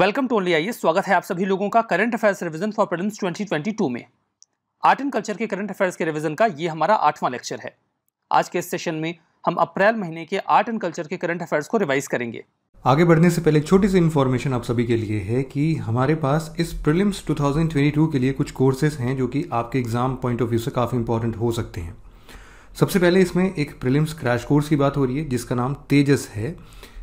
welcome to only आइए स्वागत है आप सभी लोगों का current affairs revision for prelims 2022 में आर्ट एंड कल्चर के करंट अफेयर्स के रिवीजन का ये हमारा आठवां लेक्चर है आज के इस सेशन में हम अप्रैल महीने के आर्ट एंड कल्चर के करंट अफेयर्स को रिवाइज करेंगे आगे बढ़ने से पहले छोटी सी इन्फॉर्मेशन आप सभी के लिए है कि हमारे पास इस प्रिलिम्स 2022 के लिए कुछ कोर्सेज हैं जो कि आपके एग्जाम पॉइंट ऑफ व्यू से काफ़ी इंपॉर्टेंट हो सकते हैं सबसे पहले इसमें एक प्रिलिम्स क्रैश कोर्स की बात हो रही है जिसका नाम तेजस है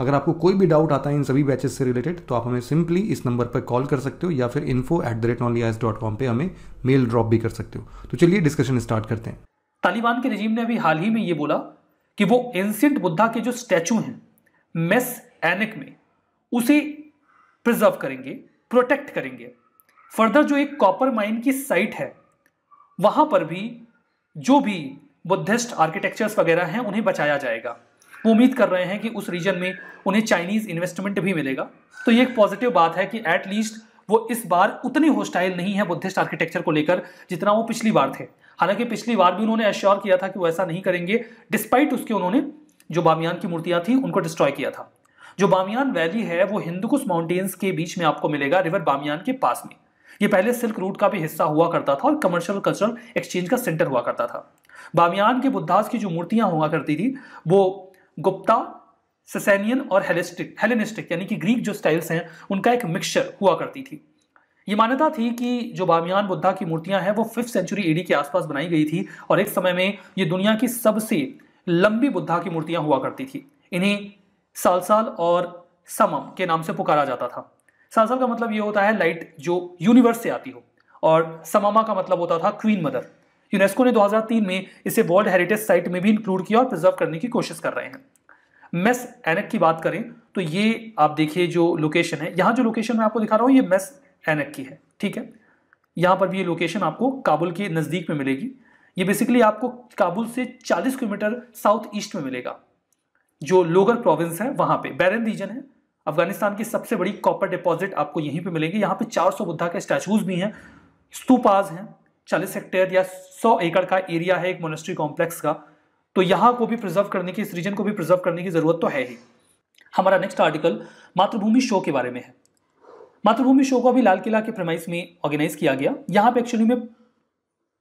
अगर आपको कोई भी डाउट आता है इन सभी बैचेस से रिलेटेड तो आप हमें सिंपली इस नंबर पर कॉल कर सकते हो या फिर info at the rate only S dot com पर हमें मेल ड्रॉप भी कर सकते हो तो चलिए डिस्कशन स्टार्ट करते हैं तालिबान के रजीम ने अभी हाल ही में ये बोला कि वो एंसियंट बुद्धा के जो स्टैचू हैं मेस एनिक में उसे प्रिजर्व करेंगे प्रोटेक्ट करेंगे फर्दर जो एक कॉपर माइन की साइट है वहां पर भी जो भी बुद्धिस्ट आर्किटेक्चर्स वगैरह हैं उन्हें बचाया जाएगा वो उम्मीद कर रहे हैं कि उस रीजन में उन्हें चाइनीज़ इन्वेस्टमेंट भी मिलेगा तो ये एक पॉजिटिव बात है कि एटलीस्ट वो इस बार उतनी होस्टाइल नहीं है बुद्धिस्ट आर्किटेक्चर को लेकर जितना वो पिछली बार थे हालांकि पिछली बार भी उन्होंने एश्योर किया था कि वो ऐसा नहीं करेंगे डिस्पाइट उसके उन्होंने जो बामियान की मूर्तियां थी उनको डिस्ट्रॉय किया था जो बामियान वैली है वो हिंदुकुश माउंटेन्स के बीच में आपको मिलेगा रिवर बामियान के पास में ये पहले सिल्क रूट का भी हिस्सा हुआ करता था और कमर्शियल कल्चरल एक्सचेंज का सेंटर हुआ करता था बामियान के बुद्धास की जो मूर्तियां हुआ करती थी वो गुप्ता ससेनियन और हेलिस्टिक हेलेनिस्टिक यानी कि ग्रीक जो स्टाइल्स हैं उनका एक मिक्सचर हुआ करती थी ये मान्यता थी कि जो बामियान बुद्धा की मूर्तियां हैं वो फिफ्थ सेंचुरी एडी के आसपास बनाई गई थी और एक समय में ये दुनिया की सबसे लंबी बुद्धा की मूर्तियां हुआ करती थी इन्हें सालसाल और समम के नाम से पुकारा जाता था सालसाल का मतलब ये होता है लाइट जो यूनिवर्स से आती हो और समामा का मतलब होता था क्वीन मदर यूनेस्को ने 2003 में इसे वर्ल्ड हेरिटेज साइट में भी इंक्लूड किया और प्रिजर्व करने की कोशिश कर रहे हैं मेस एनेक की बात करें तो ये आप देखिए जो लोकेशन है यहाँ जो लोकेशन मैं आपको दिखा रहा हूँ ये मेस एनेक की है ठीक है यहाँ पर भी ये लोकेशन आपको काबुल के नज़दीक में मिलेगी ये बेसिकली आपको काबुल से 40 किलोमीटर साउथ ईस्ट में मिलेगा जो लोगर प्रोविंस है वहाँ पे बैरन रीजन है अफगानिस्तान की सबसे बड़ी कॉपर डिपॉजिट आपको यहीं पे मिलेगी यहाँ पे 400 बुद्धा के स्टैचूज भी हैं स्तूपाज हैं चालीस हेक्टेयर या सौ एकड़ का एरिया है एक मोनेस्ट्री कॉम्प्लेक्स का तो यहाँ को भी प्रिजर्व करने की इस रीजन को भी प्रिजर्व करने की ज़रूरत तो है ही हमारा नेक्स्ट आर्टिकल मातृभूमि शो के बारे में है मातृभूमि शो को अभी लाल किला के प्रमाइस में ऑर्गेनाइज किया गया यहाँ पे एक्चुअली में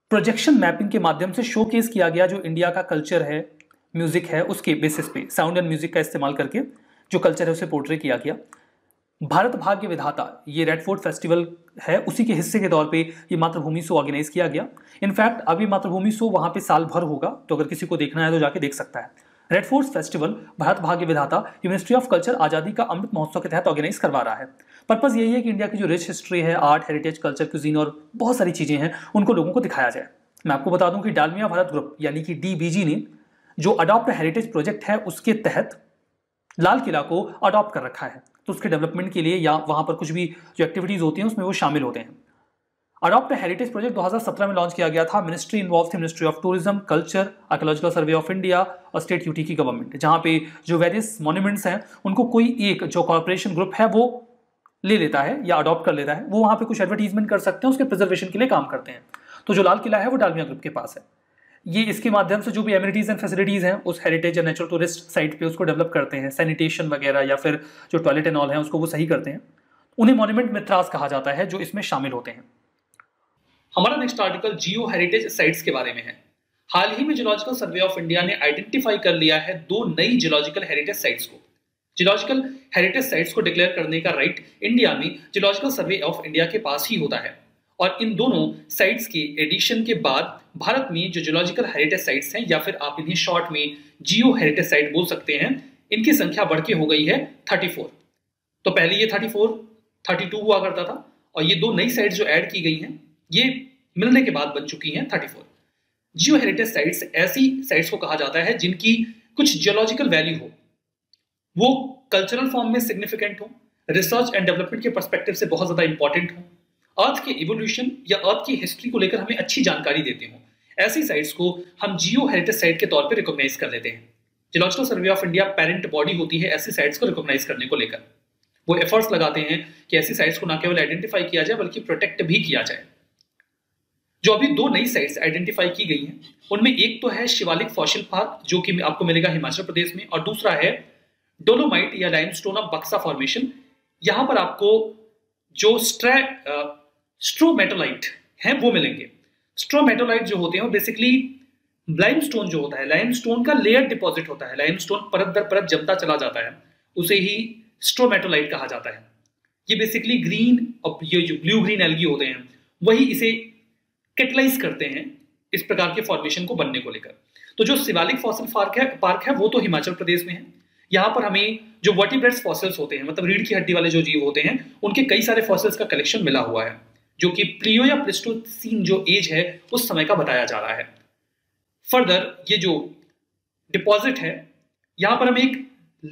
प्रोजेक्शन मैपिंग के माध्यम से शो केस किया गया जो इंडिया का कल्चर है म्यूजिक है उसके बेसिस पे साउंड एंड म्यूजिक का इस्तेमाल करके जो कल्चर है उसे पोर्ट्रे किया गया भारत भाग्य विधाता ये रेडफोर्ट फेस्टिवल है उसी के हिस्से के तौर पे ये मातृभूमि शो ऑर्गेनाइज किया गया इनफैक्ट अभी मातृभूमि शो वहाँ पे साल भर होगा तो अगर किसी को देखना है तो जाके देख सकता है रेड फोर्स फेस्टिवल भारत भाग्य विधाता यूनिवर्सिटी ऑफ कल्चर आज़ादी का अमृत महोत्सव के तहत ऑर्गेनाइज करवा रहा है पर्पज़ यही है कि इंडिया की जो रिच हिस्ट्री है आर्ट हेरिटेज कल्चर क्यूजीन और बहुत सारी चीज़ें हैं उनको लोगों को दिखाया जाए मैं आपको बता दूं कि डालमिया भारत ग्रुप यानी कि डी ने जो अडॉप्ट हेरिटेज प्रोजेक्ट है उसके तहत लाल किला को अडॉप्ट कर रखा है तो उसके डेवलपमेंट के लिए या वहाँ पर कुछ भी जो एक्टिविटीज़ होती हैं उसमें वो शामिल होते हैं अडॉप्ट हेरिटेज प्रोजेक्ट 2017 में लॉन्च किया गया था मिनिस्ट्री इन्वॉल्व थी ministry of tourism culture archaeological survey of India और स्टेट यूटी की गवर्नमेंट जहाँ पे जो वेरियस मॉन्यूमेंट्स हैं उनको कोई एक जो कॉरपोरेशन ग्रुप है वो ले लेता है या अडॉप्ट कर लेता है वो वहाँ पे कुछ एडवर्टीजमेंट कर सकते हैं उसके प्रिजर्वेशन के लिए काम करते हैं तो जो लाल किला है वो डालमिया ग्रुप के पास है ये इसके माध्यम से जो भी एमिनिटीज़ एंड फैसिलिटीज़ हैं उस हेरिटेज या नेचुरल टूरिस्ट साइट पे उसको डेवलप करते हैं सैनिटेशन वगैरह या फिर जो टॉयलेट एंड ऑल है उसको वो सही करते हैं उन्हें मॉन्यूमेंट मित्रास कहा जाता है जो इसमें शामिल होते हैं हमारा next article geo heritage sites के बारे में है हाल ही में जियोलॉजिकल सर्वे ऑफ इंडिया ने आइडेंटिफाई कर लिया है दो नई जियोलॉजिकल हेरिटेज साइट्स को जियोलॉजिकल हेरिटेज साइट्स को डिक्लेयर करने का राइट इंडिया में जियोलॉजिकल सर्वे ऑफ इंडिया के पास ही होता है और इन दोनों साइट्स के एडिशन के बाद भारत में जो जियोलॉजिकल हेरिटेज साइट्स हैं या फिर आप इन्हें शॉर्ट में जियो हेरिटेज साइट बोल सकते हैं इनकी संख्या बढ़ के हो गई है 34 तो पहले ये 34 32 हुआ करता था और ये दो नई साइट्स जो ऐड की गई हैं ये मिलने के बाद बन चुकी हैं 34 जियो हेरिटेज साइट्स ऐसी साइट्स को कहा जाता है जिनकी कुछ जियोलॉजिकल वैल्यू हो वो कल्चरल फॉर्म में सिग्निफिकेंट हो रिसर्च एंड डेवलपमेंट के परस्पेक्टिव से बहुत ज़्यादा इंपॉर्टेंट हो अर्थ के इवोल्यूशन या अर्थ की हिस्ट्री को लेकर हमें अच्छी जानकारी देते हों ऐसी साइट्स को हम जियो हेरिटेज साइट के तौर पर रिकॉग्नाइज कर लेते हैं geological survey of India parent body होती है ऐसी साइट्स को रिकॉग्नाइज करने को लेकर वो एफर्ट्स लगाते हैं कि ऐसी साइट्स को ना केवल आइडेंटिफाई किया जाए बल्कि प्रोटेक्ट भी किया जाए जो अभी दो नई साइट्स आइडेंटिफाई की गई हैं उनमें एक तो है शिवालिक फॉसिल पार्क जो कि आपको मिलेगा हिमाचल प्रदेश में और दूसरा है डोलोमाइट या लाइमस्टोन ऑफ बक्सा फॉर्मेशन यहाँ पर आपको जो स्ट्रै स्ट्रोमेटोलाइट हैं वो मिलेंगे स्ट्रोमेटोलाइट जो होते हैं बेसिकली बेसिकली लाइमस्टोन जो होता है लाइमस्टोन का लेयर डिपॉजिट होता है लाइमस्टोन परत दर परत जमता चला जाता है उसे ही स्ट्रोमेटोलाइट कहा जाता है ये बेसिकली ग्रीन और ये जो ब्लू ग्रीन एलगी होते हैं वही इसे कैटलाइज करते हैं इस प्रकार के फॉर्मेशन को बनने को लेकर तो जो शिवालिक फॉसिल पार्क है पार्क है वो तो हिमाचल प्रदेश में है यहाँ पर हमें जो वर्टिब्रेट्स फॉसिल्स होते हैं मतलब रीढ़ की हड्डी वाले जो जीव होते हैं उनके कई सारे फॉसिल्स का कलेक्शन मिला हुआ है जो कि प्लियो या प्लिस्टोसीन जो एज है उस समय का बताया जा रहा है फर्दर ये जो डिपॉजिट है यहां पर हमें एक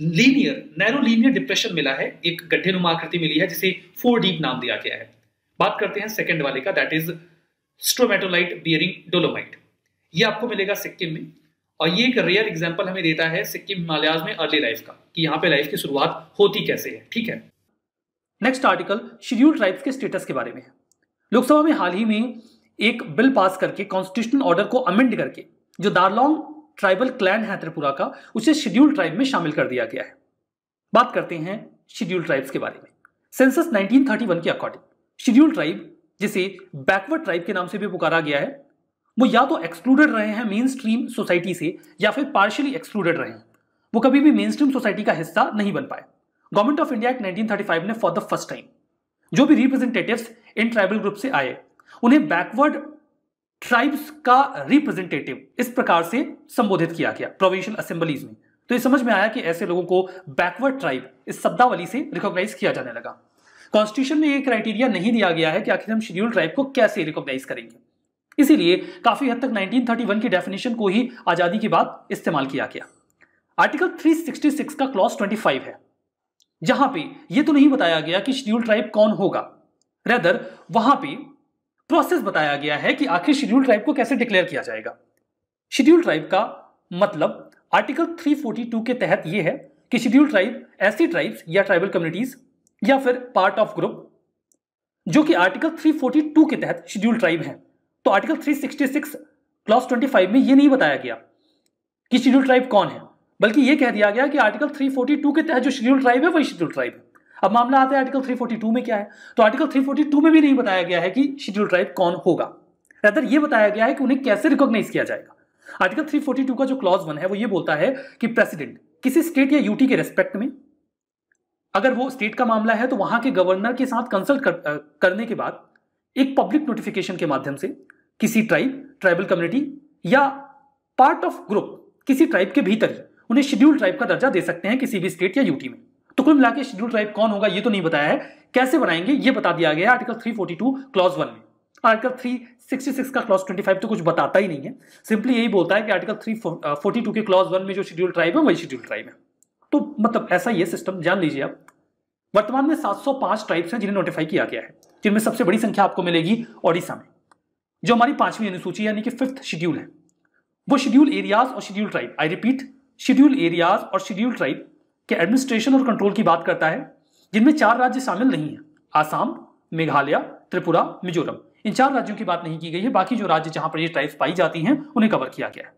लीनियर नैरो लीनियर डिप्रेशन मिला है एक गड्ढे नुमा आकृति मिली है जिसे फोर डीप नाम दिया गया है बात करते हैं सेकेंड वाले का that is stromatolite bearing dolomite ये आपको मिलेगा सिक्किम में और ये एक रेयर एग्जाम्पल हमें देता है सिक्किम हिमालयाज में अर्ली लाइफ का कि यहाँ पे लाइफ की शुरुआत होती कैसे है ठीक है नेक्स्ट आर्टिकल शेड्यूल ट्राइब्स के स्टेटस के बारे में है लोकसभा में हाल ही में एक बिल पास करके कॉन्स्टिट्यूशनल ऑर्डर को अमेंड करके जो दारलोंग ट्राइबल क्लैन है त्रिपुरा का उसे शेड्यूल ट्राइब में शामिल कर दिया गया है बात करते हैं शेड्यूल ट्राइब्स के बारे में सेंसस 1931 के अकॉर्डिंग शेड्यूल ट्राइब जिसे बैकवर्ड ट्राइब के नाम से भी पुकारा गया है वो या तो एक्सक्लूडेड रहे हैं मेन स्ट्रीम सोसाइटी से या फिर पार्शियली एक्सक्लूडेड रहे हैं वो कभी भी मेन स्ट्रीम सोसाइटी का हिस्सा नहीं बन पाए गवर्नमेंट ऑफ इंडिया एक्ट 1935 ने फॉर द फर्स्ट टाइम जो भी रिप्रेजेंटेटिव इन ट्राइबल ग्रुप से आए उन्हें बैकवर्ड ट्राइब्स का रिप्रेजेंटेटिव इस प्रकार से संबोधित किया गया प्रोविंशियल असेंबलीज में तो ये समझ में आया कि ऐसे लोगों को बैकवर्ड ट्राइब इस शब्दावली से रिकॉग्नाइज किया जाने लगा कॉन्स्टिट्यूशन में ये क्राइटेरिया नहीं दिया गया है कि आखिर हम शेड्यूल ट्राइब को कैसे रिकॉग्नाइज करेंगे इसीलिए काफी हद तक 1931 की डेफिनेशन को ही आजादी के बाद इस्तेमाल किया गया आर्टिकल 366 का क्लॉज 25 है जहां पे ये तो नहीं बताया गया कि शेड्यूल ट्राइब कौन होगा रेदर वहां पे प्रोसेस बताया गया है कि आखिर शेड्यूल ट्राइब को कैसे डिक्लेयर किया जाएगा शेड्यूल ट्राइब का मतलब आर्टिकल 342 के तहत यह है कि शेड्यूल ट्राइब ऐसी ट्राइब्स या ट्राइबल कम्युनिटीज या फिर पार्ट ऑफ ग्रुप जो कि आर्टिकल 342 के तहत शेड्यूल ट्राइब हैं तो आर्टिकल 366 क्लॉस 25 में यह नहीं बताया गया कि शेड्यूल ट्राइब कौन है बल्कि यह कह दिया गया कि आर्टिकल 342 के तहत जो शेड्यूल ट्राइब है वही शेड्यूल ट्राइब है अब मामला आता है आर्टिकल 342 में क्या है तो आर्टिकल 342 में भी नहीं बताया गया है कि शेड्यूल ट्राइब कौन होगा रहतर यह बताया गया है कि उन्हें कैसे रिकॉग्नाइज किया जाएगा आर्टिकल 342 का जो क्लॉज वन है वो ये बोलता है कि प्रेसिडेंट किसी स्टेट या यूटी के रेस्पेक्ट में अगर वो स्टेट का मामला है तो वहां के गवर्नर के साथ कंसल्ट कर, करने के बाद एक पब्लिक नोटिफिकेशन के माध्यम से किसी ट्राइब ट्राइबल कम्युनिटी या पार्ट ऑफ ग्रुप किसी ट्राइब के भीतर ही उन्हें शेड्यूल ट्राइब का दर्जा दे सकते हैं किसी भी स्टेट या यूटी में तो कुल मिला के शेड्यूल ट्राइब कौन होगा ये तो नहीं बताया है कैसे बनाएंगे ये बता दिया गया आर्टिकल 342 क्लॉज वन में आर्टिकल 366 का क्लॉज 25 तो कुछ बताता ही नहीं है सिंपली यही बोलता है कि आर्टिकल 342 के क्लॉज वन में जो शेड्यूल ट्राइब है वही शेड्यूल ट्राइब है तो मतलब ऐसा ये सिस्टम जान लीजिए आप वर्तमान में 705 ट्राइब्स हैं जिन्हें नोटिफाई किया गया है जिनमें सबसे बड़ी संख्या आपको मिलेगी ओडिशा में जो हमारी पांचवी अनुसूची यानी कि फिफ्थ शेड्यूल है वो शेड्यूल एरियाज और schedule tribe I repeat schedule areas और शेड्यूल ट्राइब के एडमिनिस्ट्रेशन और कंट्रोल की बात करता है जिनमें चार राज्य शामिल नहीं है आसाम मेघालय त्रिपुरा मिजोरम इन चार राज्यों की बात नहीं की गई है बाकी जो राज्य जहां पर ये ट्राइब्स पाई जाती हैं उन्हें कवर किया गया है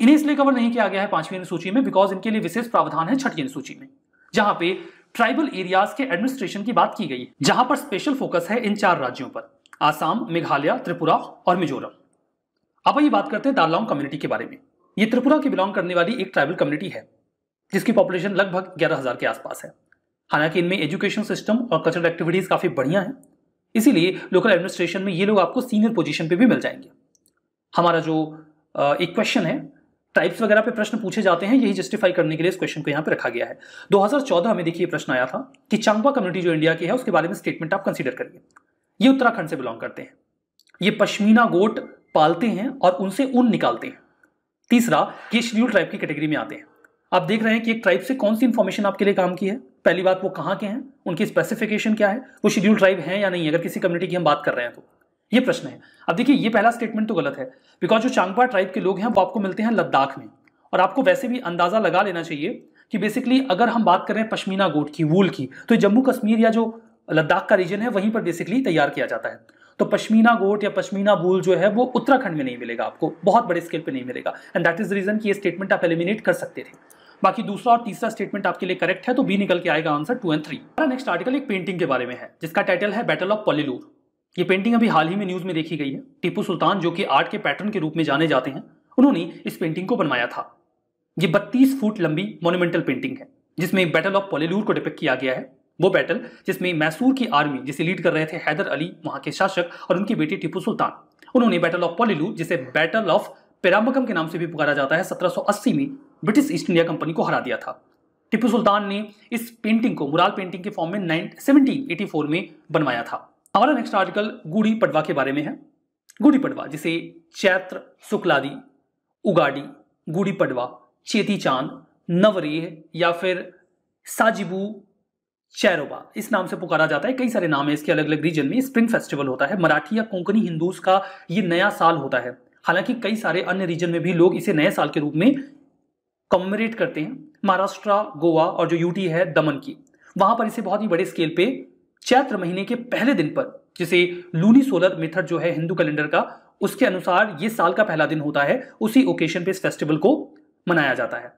इन्हें इसलिए कवर नहीं किया गया है पांचवी अनुसूची में बिकॉज इनके लिए विशेष प्रावधान है छठी अनुसूची में जहां पे ट्राइबल एरियाज के एडमिनिस्ट्रेशन की बात की गई है जहां पर स्पेशल फोकस है इन चार राज्यों पर आसाम मेघालय त्रिपुरा और मिजोरम अब ये बात करते हैं दारलांग कम्युनिटी के बारे में ये त्रिपुरा की बिलोंग करने वाली एक ट्राइबल कम्युनिटी है जिसकी पॉपुलेशन लगभग ग्यारह हज़ार के आसपास है हालांकि इनमें एजुकेशन सिस्टम और कल्चरल एक्टिविटीज़ काफ़ी बढ़िया है इसीलिए लोकल एडमिनिस्ट्रेशन में ये लोग आपको सीनियर पोजीशन पे भी मिल जाएंगे हमारा जो एक क्वेश्चन है टाइप्स वगैरह पे प्रश्न पूछे जाते हैं यही जस्टिफाई करने के लिए इस क्वेश्चन को यहाँ पे रखा गया है 2014 में देखिए प्रश्न आया था कि चांगपा कम्युनिटी जो इंडिया की है उसके बारे में स्टेटमेंट आप कंसिडर करिए ये उत्तराखंड से बिलोंग करते हैं ये पश्मीना गोट पालते हैं और उनसे ऊन निकालते हैं तीसरा कि शेड्यूल ट्राइब की कैटेगरी में आते हैं आप देख रहे हैं कि एक ट्राइब से कौन सी इन्फॉर्मेशन आपके लिए काम की है पहली बात वो कहाँ के हैं उनकी स्पेसिफिकेशन क्या है वो शेड्यूल ट्राइब है या नहीं अगर किसी कम्युनिटी की हम बात कर रहे हैं तो ये प्रश्न है अब देखिए ये पहला स्टेटमेंट तो गलत है बिकॉज जो चांगपा ट्राइब के लोग हैं वो आपको मिलते हैं लद्दाख में और आपको वैसे भी अंदाजा लगा लेना चाहिए कि बेसिकली अगर हम बात कर रहे हैं पश्मीना गोट की वूल की तो जम्मू कश्मीर या जो लद्दाख का रीजन है वहीं पर बेसिकली तैयार किया जाता है तो पश्मीना गोट या पश्मीना भूल जो है वो उत्तराखंड में नहीं मिलेगा आपको बहुत बड़े स्केल पर नहीं मिलेगा एंड दैट इज रीजन की ये स्टेटमेंट आप एलिमिनेट कर सकते थे बाकी दूसरा और तीसरा स्टेटमेंट आपके लिए करेक्ट है तो बी निकल के आएगा आंसर टू एंड थ्री हमारा नेक्स्ट आर्टिकल एक पेंटिंग के बारे में है जिसका टाइटल है बैटल ऑफ पॉलीलूर ये पेंटिंग अभी हाल ही में न्यूज़ में देखी गई है टीपू सुल्तान जो कि आर्ट के पैटर्न के रूप में जाने जाते हैं उन्होंने इस पेंटिंग को बनवाया था ये बत्तीस फुट लंबी मोन्यूमेंटल पेंटिंग है जिसमें बैटल ऑफ पॉलीलूर को डिपेक्ट किया गया है वो बैटल जिसमें मैसूर की आर्मी जिसे लीड कर रहे थे हैदर अली वहां के शासक और उनकी बेटी टीपू सुल्तान उन्होंने बैटल ऑफ पॉलीलू जिसे बैटल ऑफ पेराम्बकम के नाम से भी पुकारा जाता है 1780 में ब्रिटिश ईस्ट इंडिया कंपनी को हरा दिया था टिपू सुल्तान ने इस पेंटिंग को मुराल पेंटिंग के फॉर्म में नाइन में बनवाया था हमारा नेक्स्ट आर्टिकल गुड़ी पडवा के बारे में है गुड़ी पडवा जिसे चैत्र शुक्लादी उगाड़ी गुड़ी पडवा चेती चांद नवरेह या फिर साजिबू शैरोबा इस नाम से पुकारा जाता है कई सारे नाम है इसके अलग अलग रीजन में स्प्रिंग फेस्टिवल होता है मराठी या कोंकणी हिंदूज का ये नया साल होता है हालांकि कई सारे अन्य रीजन में भी लोग इसे नए साल के रूप में कॉमरेट करते हैं महाराष्ट्र गोवा और जो यूटी है दमन की वहां पर इसे बहुत ही बड़े स्केल पे चैत्र महीने के पहले दिन पर जिसे लूनी सोलर मेथड जो है हिंदू कैलेंडर का उसके अनुसार ये साल का पहला दिन होता है उसी ओकेशन पे इस फेस्टिवल को मनाया जाता है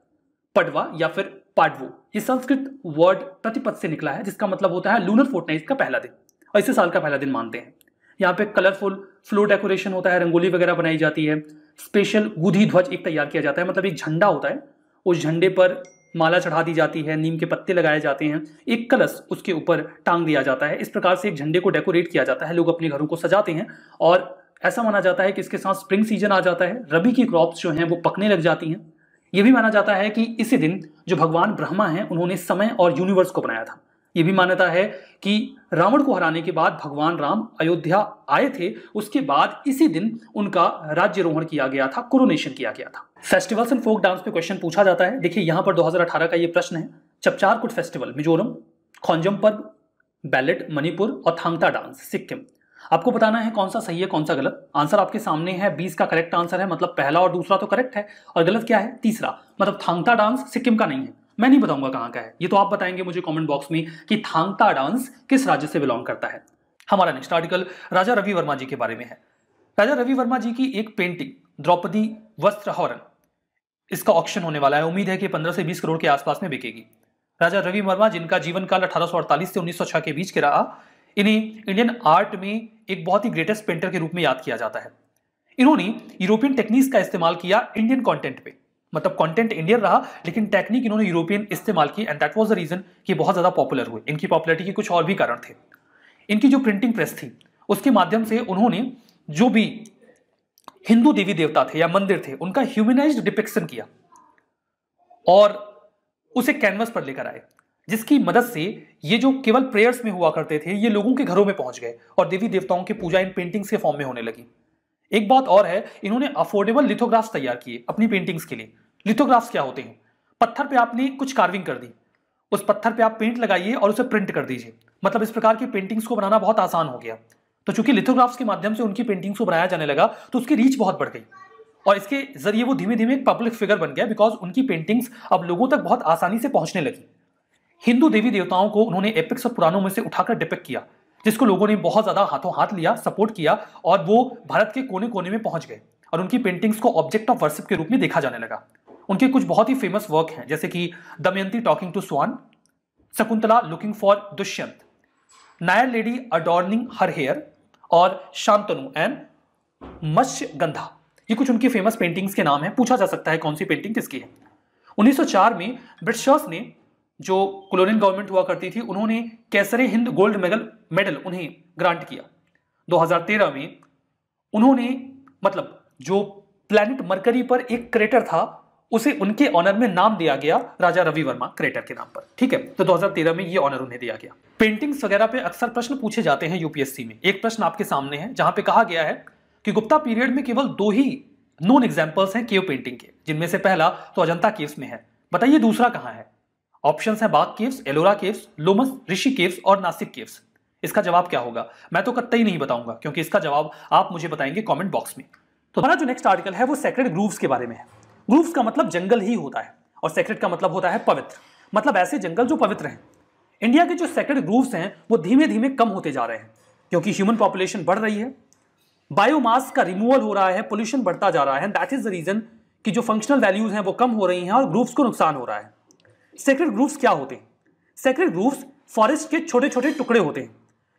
पटवा या फिर पाडवो ये संस्कृत वर्ड प्रतिपद से निकला है जिसका मतलब होता है लूनर फोर्टनाइट का पहला दिन और इसे साल का पहला दिन मानते हैं यहाँ पे कलरफुल फ्लोर डेकोरेशन होता है रंगोली वगैरह बनाई जाती है स्पेशल गुधी ध्वज एक तैयार किया जाता है मतलब एक झंडा होता है उस झंडे पर माला चढ़ा दी जाती है नीम के पत्ते लगाए जाते हैं एक कलश उसके ऊपर टांग दिया जाता है इस प्रकार से एक झंडे को डेकोरेट किया जाता है लोग अपने घरों को सजाते हैं और ऐसा माना जाता है कि इसके साथ स्प्रिंग सीजन आ जाता है रबी की क्रॉप्स जो हैं वो पकने लग जाती हैं यह भी माना जाता है कि इसी दिन जो भगवान ब्रह्मा हैं उन्होंने समय और यूनिवर्स को बनाया था यह भी मान्यता है कि रावण को हराने के बाद भगवान राम अयोध्या आए थे उसके बाद इसी दिन उनका राज्य रोहण किया गया था कोरोनेशन किया गया था फेस्टिवल्स एंड फोक डांस पे क्वेश्चन पूछा जाता है देखिए यहां पर 2018 का ये प्रश्न है चपचारकुट फेस्टिवल मिजोरम खोंजम पर्व बैलेट मणिपुर और थांगता डांस सिक्किम आपको बताना है कौन सा सही है कौन सा गलत आंसर आपके सामने है बीस का करेक्ट आंसर है मतलब पहला और दूसरा तो करेक्ट है और गलत क्या है तीसरा मतलब थांगता डांस सिक्किम का नहीं है मैं नहीं बताऊंगा कहाँ का है ये तो आप बताएंगे मुझे कमेंट बॉक्स में कि थांगता डांस किस राज्य से बिलोंग करता है हमारा नेक्स्ट आर्टिकल राजा रवि वर्मा जी के बारे में है राजा रवि वर्मा जी की एक पेंटिंग द्रौपदी वस्त्र हॉरन इसका ऑप्शन होने वाला है उम्मीद है कि 15 से 20 करोड़ के आसपास में बिकेगी राजा रवि वर्मा जिनका जीवन काल अठारह से 1906 के बीच के रहा इन्हें इंडियन आर्ट में एक बहुत ही ग्रेटेस्ट पेंटर के रूप में याद किया जाता है इन्होंने यूरोपियन टेक्निक्स का इस्तेमाल किया इंडियन कंटेंट पे मतलब कंटेंट इंडियन रहा लेकिन टेक्निक इन्होंने यूरोपियन इस्तेमाल की and that was the reason कि बहुत ज्यादा पॉपुलर हुए इनकी पॉपुलरिटी के कुछ और भी कारण थे इनकी जो प्रिंटिंग प्रेस थी उसके माध्यम से उन्होंने जो भी हिंदू देवी देवता थे या मंदिर थे उनका ह्यूमनाइज्ड डिपिक्शन किया और उसे कैनवस पर लेकर आए जिसकी मदद से ये जो केवल प्रेयर्स में हुआ करते थे ये लोगों के घरों में पहुंच गए और देवी देवताओं की पूजा इन पेंटिंग्स के फॉर्म में होने लगी एक बात और है इन्होंने अफोर्डेबल लिथोग्राफ्स तैयार किए अपनी पेंटिंग्स के लिए लिथोग्राफ्स क्या होते हैं पत्थर पे आपने कुछ कार्विंग कर दी उस पत्थर पे आप पेंट लगाइए और उसे प्रिंट कर दीजिए मतलब इस प्रकार की पेंटिंग्स को बनाना बहुत आसान हो गया तो चूंकि लिथोग्राफ्स के माध्यम से उनकी पेंटिंग्स को बनाया जाने लगा तो उसकी रीच बहुत बढ़ गई और इसके जरिए वो धीमे धीमे एक पब्लिक फिगर बन गया बिकॉज उनकी पेंटिंग्स अब लोगों तक बहुत आसानी से पहुंचने लगी हिंदू देवी देवताओं को उन्होंने एपिक्स और पुराणों में से उठाकर डिपेक्ट किया जिसको लोगों ने बहुत ज्यादा हाथों हाथ लिया सपोर्ट किया और वो भारत के कोने कोने में पहुंच गए और उनकी पेंटिंग्स को ऑब्जेक्ट ऑफ वर्शिप के रूप में देखा जाने लगा उनके कुछ बहुत ही फेमस वर्क हैं जैसे कि Damayanti talking to swan Shakuntala looking for Dushyant Nair lady adorning her hair और शांतनु एंड मत्स्य गंधा ये कुछ उनकी फेमस पेंटिंग्स के नाम है पूछा जा सकता है कौन सी पेंटिंग किसकी है 1904 में ब्रिटिशर्स ने जो कोलोनियन गवर्नमेंट हुआ करती थी उन्होंने कैसरे हिंद गोल्ड मेडल मेडल उन्हें ग्रांट किया 2013 में उन्होंने मतलब जो प्लैनेट मरकरी पर एक क्रेटर था उसे उनके ऑनर में नाम दिया गया राजा रवि वर्मा क्रेटर के नाम पर ठीक है तो 2013 में ये ऑनर उन्हें दिया गया पेंटिंग्स वगैरह पे अक्सर प्रश्न पूछे जाते हैं यूपीएससी में एक प्रश्न आपके सामने है जहां पे कहा गया है कि गुप्ता पीरियड में केवल दो ही नोन एग्जाम्पल्स हैं केव पेंटिंग के जिनमें से पहला तो अजंता केव्स में है बताइए दूसरा कहाँ है ऑप्शंस हैं Bagh caves Ellora caves Lomas Rishi caves और नासिक केव्स इसका जवाब क्या होगा मैं तो कतई नहीं बताऊंगा क्योंकि इसका जवाब आप मुझे बताएंगे कमेंट बॉक्स में तो हमारा जो नेक्स्ट आर्टिकल है वो सेक्रेट ग्रूव्स के बारे में है ग्रूव्स का मतलब जंगल ही होता है और सेक्रेट का मतलब होता है पवित्र मतलब ऐसे जंगल जो पवित्र हैं इंडिया के जो सेक्रेट ग्रूव्स हैं वो धीमे धीमे कम होते जा रहे हैं क्योंकि ह्यूमन पॉपुलेशन बढ़ रही है बायोमास का रिमूवल हो रहा है पोल्यूशन बढ़ता जा रहा है दैट इज द रीजन कि जो फंक्शनल वैल्यूज हैं वो कम हो रही हैं और ग्रूव्स को नुकसान हो रहा है सेक्रेट ग्रूव्स क्या होते हैं सेक्रेट ग्रूव्स फॉरेस्ट के छोटे छोटे टुकड़े होते हैं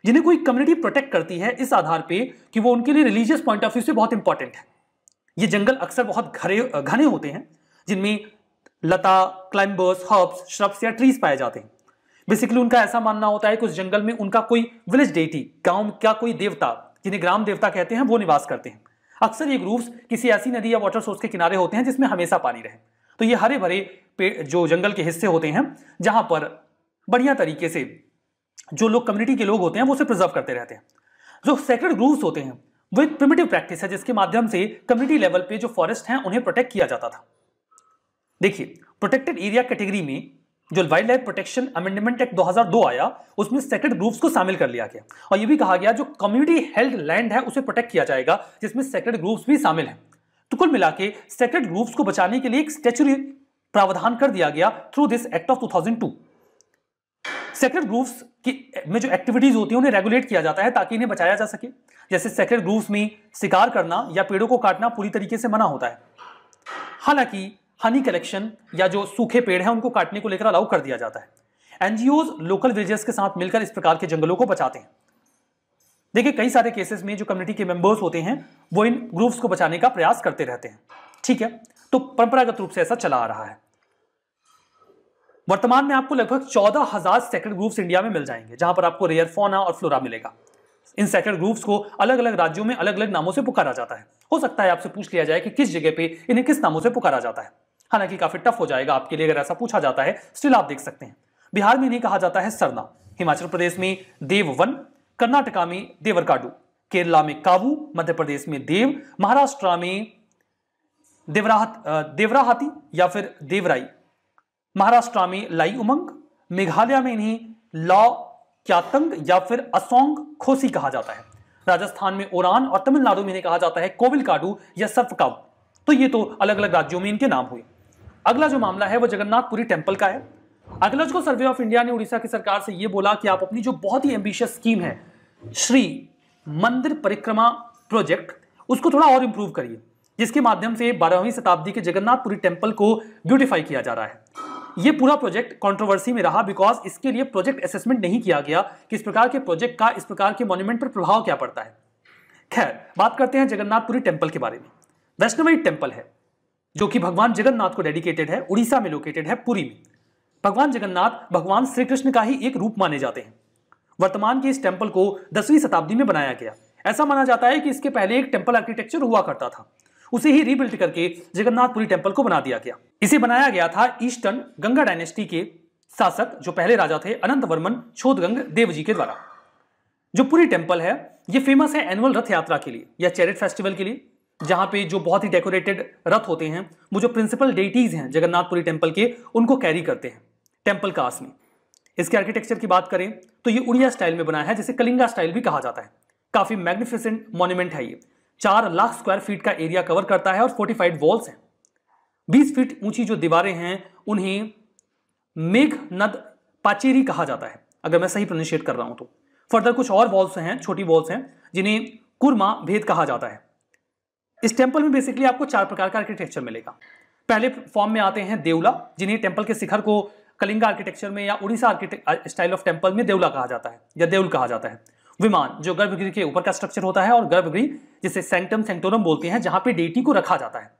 जिन्हें कोई कम्युनिटी प्रोटेक्ट करती है इस आधार पे कि वो उनके लिए रिलीजियस पॉइंट ऑफ व्यू से बहुत इंपॉर्टेंट है ये जंगल अक्सर बहुत घरे घने होते हैं जिनमें लता क्लाइंबर्स हर्ब्स श्रब्स या ट्रीज पाए जाते हैं बेसिकली उनका ऐसा मानना होता है कि उस जंगल में उनका कोई विलेज डेटी गांव का कोई देवता जिन्हें ग्राम देवता कहते हैं वो निवास करते हैं अक्सर ये ग्रूव्स किसी ऐसी नदी या वाटर सोर्स के किनारे होते हैं जिसमें हमेशा पानी रहे तो ये हरे भरे जो जंगल के हिस्से होते हैं जहां पर बढ़िया तरीके से जो लोग कम्युनिटी के लोग होते हैं वो उसे प्रिजर्व करते रहते हैं जो सेक्रेड ग्रूव्स होते हैं वो एक प्रिमेटिव प्रैक्टिस है जिसके माध्यम से कम्युनिटी लेवल पे जो फॉरेस्ट हैं उन्हें प्रोटेक्ट किया जाता था देखिए प्रोटेक्टेड एरिया कैटेगरी में जो wild life protection amendment act 2002 आया उसमें सेक्रेड ग्रुप्स को शामिल कर लिया गया और यह भी कहा गया जो कम्युनिटी हेल्ड लैंड है उसे प्रोटेक्ट किया जाएगा जिसमें सेक्रेड ग्रुप्स भी शामिल हैं तो कुल मिला के सेक्रेट ग्रुप्स को बचाने के लिए एक स्टेचुरी प्रावधान कर दिया गया through this act of 2002 sacred groves की में जो एक्टिविटीज होती है उन्हें रेगुलेट किया जाता है ताकि इन्हें बचाया जा सके जैसे सेक्रेट ग्रुप्स में शिकार करना या पेड़ों को काटना पूरी तरीके से मना होता है हालांकि हनी कलेक्शन या जो सूखे पेड़ हैं उनको काटने को लेकर अलाउ कर दिया जाता है एनजीओज लोकल विलेजेस के साथ मिलकर इस प्रकार के जंगलों को बचाते हैं देखिए कई सारे केसेस में जो कम्युनिटी के मेंबर्स होते हैं वो इन ग्रुप्स को बचाने का प्रयास करते रहते हैं ठीक है तो परंपरागत रूप से ऐसा चला आ रहा है वर्तमान में आपको लगभग चौदह हजार सेक्रेट ग्रुप्स इंडिया में मिल जाएंगे जहां पर आपको रेयर फोना और फ्लोरा मिलेगा इन सेक्रेट ग्रुप्स को अलग अलग राज्यों में अलग अलग नामों से पुकारा जाता है हो सकता है आपसे पूछ लिया जाए कि किस जगह पे इन्हें किस नामों से पुकारा जाता है हालांकि काफी टफ हो जाएगा आपके लिए अगर ऐसा पूछा जाता है स्टिल आप देख सकते हैं बिहार में इन्हें कहा जाता है सरना हिमाचल प्रदेश में देववन कर्नाटका में देवरकाडू केरला में कावू मध्य प्रदेश में देव महाराष्ट्र में देवराहत देवराहाती या फिर देवराई महाराष्ट्र में लाई उमंग मेघालय में इन्हें लॉ क्यातंग या फिर असोंग खोसी कहा जाता है राजस्थान में ओरान और तमिलनाडु में इन्हें कहा जाता है कोविल काडू या सर्फ काव तो ये तो अलग अलग राज्यों में इनके नाम हुए अगला जो मामला है वो जगन्नाथपुरी टेम्पल का है अगला जो सर्वे ऑफ इंडिया ने उड़ीसा की सरकार से ये बोला कि आप अपनी जो बहुत ही एम्बिशियस स्कीम है श्री मंदिर परिक्रमा प्रोजेक्ट उसको थोड़ा और इंप्रूव करिए जिसके माध्यम से बारहवीं शताब्दी के जगन्नाथपुरी टेम्पल को ब्यूटिफाई किया जा रहा है ये पूरा प्रोजेक्ट कंट्रोवर्सी में रहा बिकॉज इसके लिए प्रोजेक्ट असेसमेंट नहीं किया गया कि इस प्रकार के प्रोजेक्ट का इस प्रकार के मॉन्यूमेंट पर प्रभाव क्या पड़ता है खैर बात करते हैं जगन्नाथपुरी टेम्पल के बारे में वैष्णवी टेम्पल है जो कि भगवान जगन्नाथ को डेडिकेटेड है उड़ीसा में लोकेटेड है पुरी में भगवान जगन्नाथ भगवान श्री कृष्ण का ही एक रूप माने जाते हैं वर्तमान के इस टेम्पल को दसवीं शताब्दी में बनाया गया ऐसा माना जाता है कि इसके पहले एक टेम्पल आर्किटेक्चर हुआ करता था उसे ही रीबिल्ड करके जगन्नाथपुरी टेम्पल को बना दिया गया इसे बनाया गया था ईस्टर्न गंगा डायनेस्टी के शासक जो पहले राजा थे अनंत वर्मन छोदगंग देव जी के द्वारा जो पूरी टेम्पल है ये फेमस है एनुअल रथ यात्रा के लिए या चैरिट फेस्टिवल के लिए जहां पे जो बहुत ही डेकोरेटेड रथ होते हैं वो जो प्रिंसिपल डेटीज हैं जगन्नाथपुरी टेम्पल के उनको कैरी करते हैं टेम्पल कास्ट में इसके आर्किटेक्चर की बात करें तो ये उड़िया स्टाइल में बनाया है जिसे कलिंगा स्टाइल भी कहा जाता है काफी मैग्निफिसेंट मॉन्यूमेंट है ये चार लाख स्क्वायर फीट का एरिया कवर करता है और फोर्टिफाइड वॉल्स हैं बीस फीट ऊंची जो दीवारें हैं उन्हें मेघ नद पाचेरी कहा जाता है अगर मैं सही प्रोनिशिएट कर रहा हूं तो फर्दर कुछ और वॉल्स हैं छोटी वॉल्स हैं जिन्हें कुरमा भेद कहा जाता है इस टेम्पल में बेसिकली आपको चार प्रकार का आर्किटेक्चर मिलेगा पहले फॉर्म में आते हैं देवला जिन्हें टेम्पल के शिखर को कलिंगा आर्किटेक्चर में या उड़ीसा स्टाइल ऑफ टेम्पल में देवला कहा जाता है या देउल कहा जाता है विमान जो गर्भगृह के ऊपर का स्ट्रक्चर होता है और गर्भगृह जिसे सेंटम सेंटोरम बोलते हैं जहां पर डेटी को रखा जाता है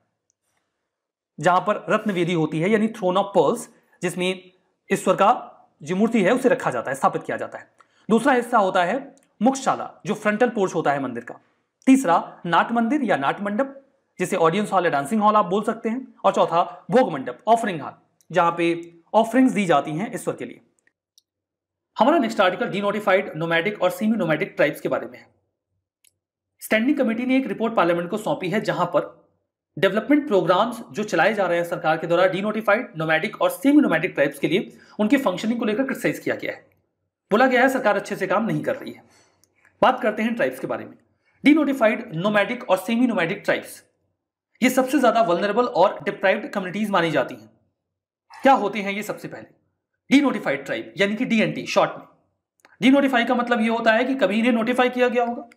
जहां पर रत्न वेदी होती है यानी थ्रोन ऑफ पर्ल्स जिसमें ईश्वर का जो मूर्ति है उसे रखा जाता है स्थापित किया जाता है दूसरा हिस्सा होता है मुखशाला जो फ्रंटल पोर्च होता है मंदिर का तीसरा नाट मंदिर या नाट मंडप जिसे ऑडियंस हॉल या डांसिंग हॉल आप बोल सकते हैं और चौथा भोग मंडप ऑफरिंग हॉल जहां पे ऑफरिंग्स दी जाती हैं ईश्वर के लिए हमारा नेक्स्ट आर्टिकल डीनोटिफाइड नोमैटिक और सीमी नोमैटिक ट्राइब्स के बारे में है स्टैंडिंग कमेटी ने एक रिपोर्ट पार्लियामेंट को सौंपी है जहां पर डेवलपमेंट प्रोग्राम्स जो चलाए जा रहे हैं सरकार के द्वारा डीनोटिफाइड नोमैटिक और सेमी नोमैटिक ट्राइब्स के लिए उनकी फंक्शनिंग को लेकर क्रिटिसाइज किया गया है बोला गया है सरकार अच्छे से काम नहीं कर रही है बात करते हैं ट्राइब्स के बारे में डीनोटिफाइड नोमैटिक और सेमी नोमैटिक ट्राइब्स ये सबसे ज्यादा वलनरेबल और डिप्राइव्ड कम्युनिटीज मानी जाती हैं क्या होते हैं ये सबसे पहले डी नोटिफाइड ट्राइब यानी कि डीएनटी शॉर्ट में डी नोटिफाई का मतलब ये होता है कि कभी इन्हें नोटिफाई किया गया होगा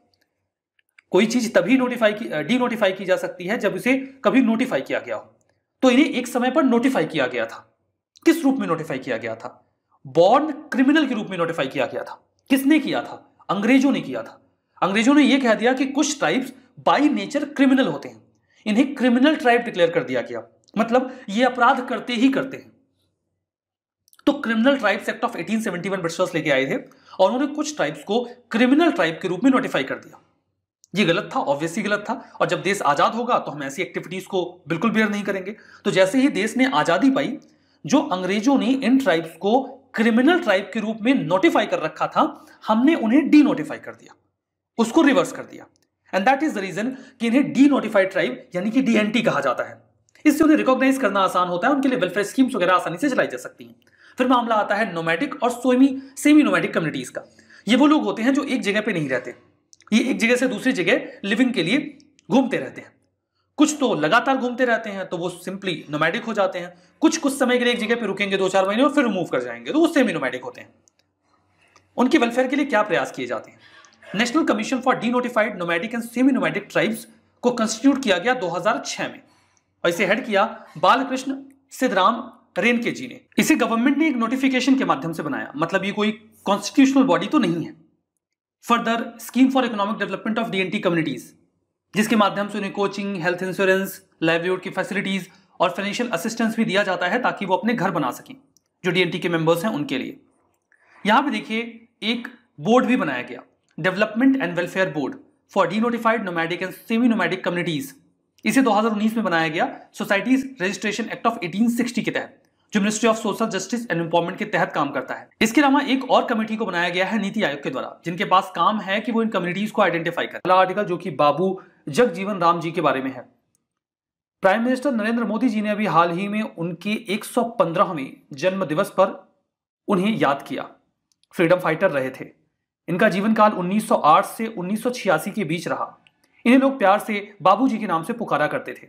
कोई चीज तभी नोटिफाई की डी नोटिफाई की जा सकती है जब इसे कभी नोटिफाई किया गया हो तो इन्हें एक समय पर नोटिफाई किया गया था किस रूप में नोटिफाई किया गया था बॉर्न क्रिमिनल के रूप में नोटिफाई किया गया था किसने किया था अंग्रेजों ने किया था अंग्रेजों ने यह कह दिया कि कुछ ट्राइब्स बाई नेचर क्रिमिनल होते हैं इन्हें क्रिमिनल ट्राइब डिक्लेयर कर दिया गया मतलब ये अपराध करते ही करते हैं तो criminal tribes act of 1871 Britishers लेके आए थे और उन्होंने कुछ ट्राइब्स को क्रिमिनल ट्राइब के रूप में नोटिफाई कर दिया ये गलत था ऑब्वियसली गलत था और जब देश आजाद होगा तो हम ऐसी एक्टिविटीज को बिल्कुल बेयर नहीं करेंगे तो जैसे ही देश ने आजादी पाई जो अंग्रेजों ने इन ट्राइब्स को क्रिमिनल ट्राइब के रूप में नोटिफाई कर रखा था हमने उन्हें डी नोटिफाई कर दिया उसको रिवर्स कर दिया and that is the reason कि इन्हें डी नोटिफाइड ट्राइब यानी कि डीएनटी कहा जाता है इससे उन्हें रिकॉग्नाइज करना आसान होता है उनके लिए वेलफेयर स्कीम्स वगैरह आसानी से चलाई जा सकती हैं फिर मामला आता है नोमैटिक और सोमी सेमी नोमैटिक कम्युनिटीज का ये वो लोग होते हैं जो एक जगह पे नहीं रहते ये एक जगह से दूसरी जगह लिविंग के लिए घूमते रहते हैं कुछ तो लगातार घूमते रहते हैं तो वो सिंपली नोमैटिक हो जाते हैं कुछ कुछ समय के लिए एक जगह पे रुकेंगे दो चार महीने और फिर मूव कर जाएंगे तो वो सेमी नोमैटिक होते हैं उनके वेलफेयर के लिए क्या प्रयास किए जाते हैं national commission for denotified nomadic and semi nomadic tribes को कंस्टिट्यूट किया गया 2006 में और इसे हेड किया बालकृष्ण सिद्धराम रेनके जी ने इसे गवर्नमेंट ने एक नोटिफिकेशन के माध्यम से बनाया मतलब ये कोई कॉन्स्टिट्यूशनल बॉडी तो नहीं है further scheme for economic development of DNT communities जिसके माध्यम से उन्हें कोचिंग हेल्थ इंश्योरेंस लाइवलीहुड की फैसिलिटीज और फाइनेंशियल असिस्टेंस भी दिया जाता है ताकि वो अपने घर बना सकें जो डीएनटी के मेंबर्स हैं उनके लिए यहां पे देखिए एक बोर्ड भी बनाया गया development and welfare board for denotified nomadic and semi nomadic communities इसे 2019 में बनाया गया सोसाइटीज रजिस्ट्रेशन एक्ट ऑफ 1860 के तहत जो ministry of social justice and employment के तहत काम करता है इसके अलावा एक और कमेटी को बनाया गया है नीति आयोग के द्वारा जिनके पास काम है कि वो इन कम्युनिटीज को आइडेंटिफाई करें अगला आर्टिकल जो कि बाबू जगजीवन राम जी के बारे में है प्राइम मिनिस्टर नरेंद्र मोदी जी ने अभी हाल ही में उनके 115वें जन्म दिवस पर उन्हें याद किया फ्रीडम फाइटर रहे थे इनका जीवन काल 1908 से 1986 के बीच रहा इन्हें लोग प्यार से बाबूजी के नाम से पुकारा करते थे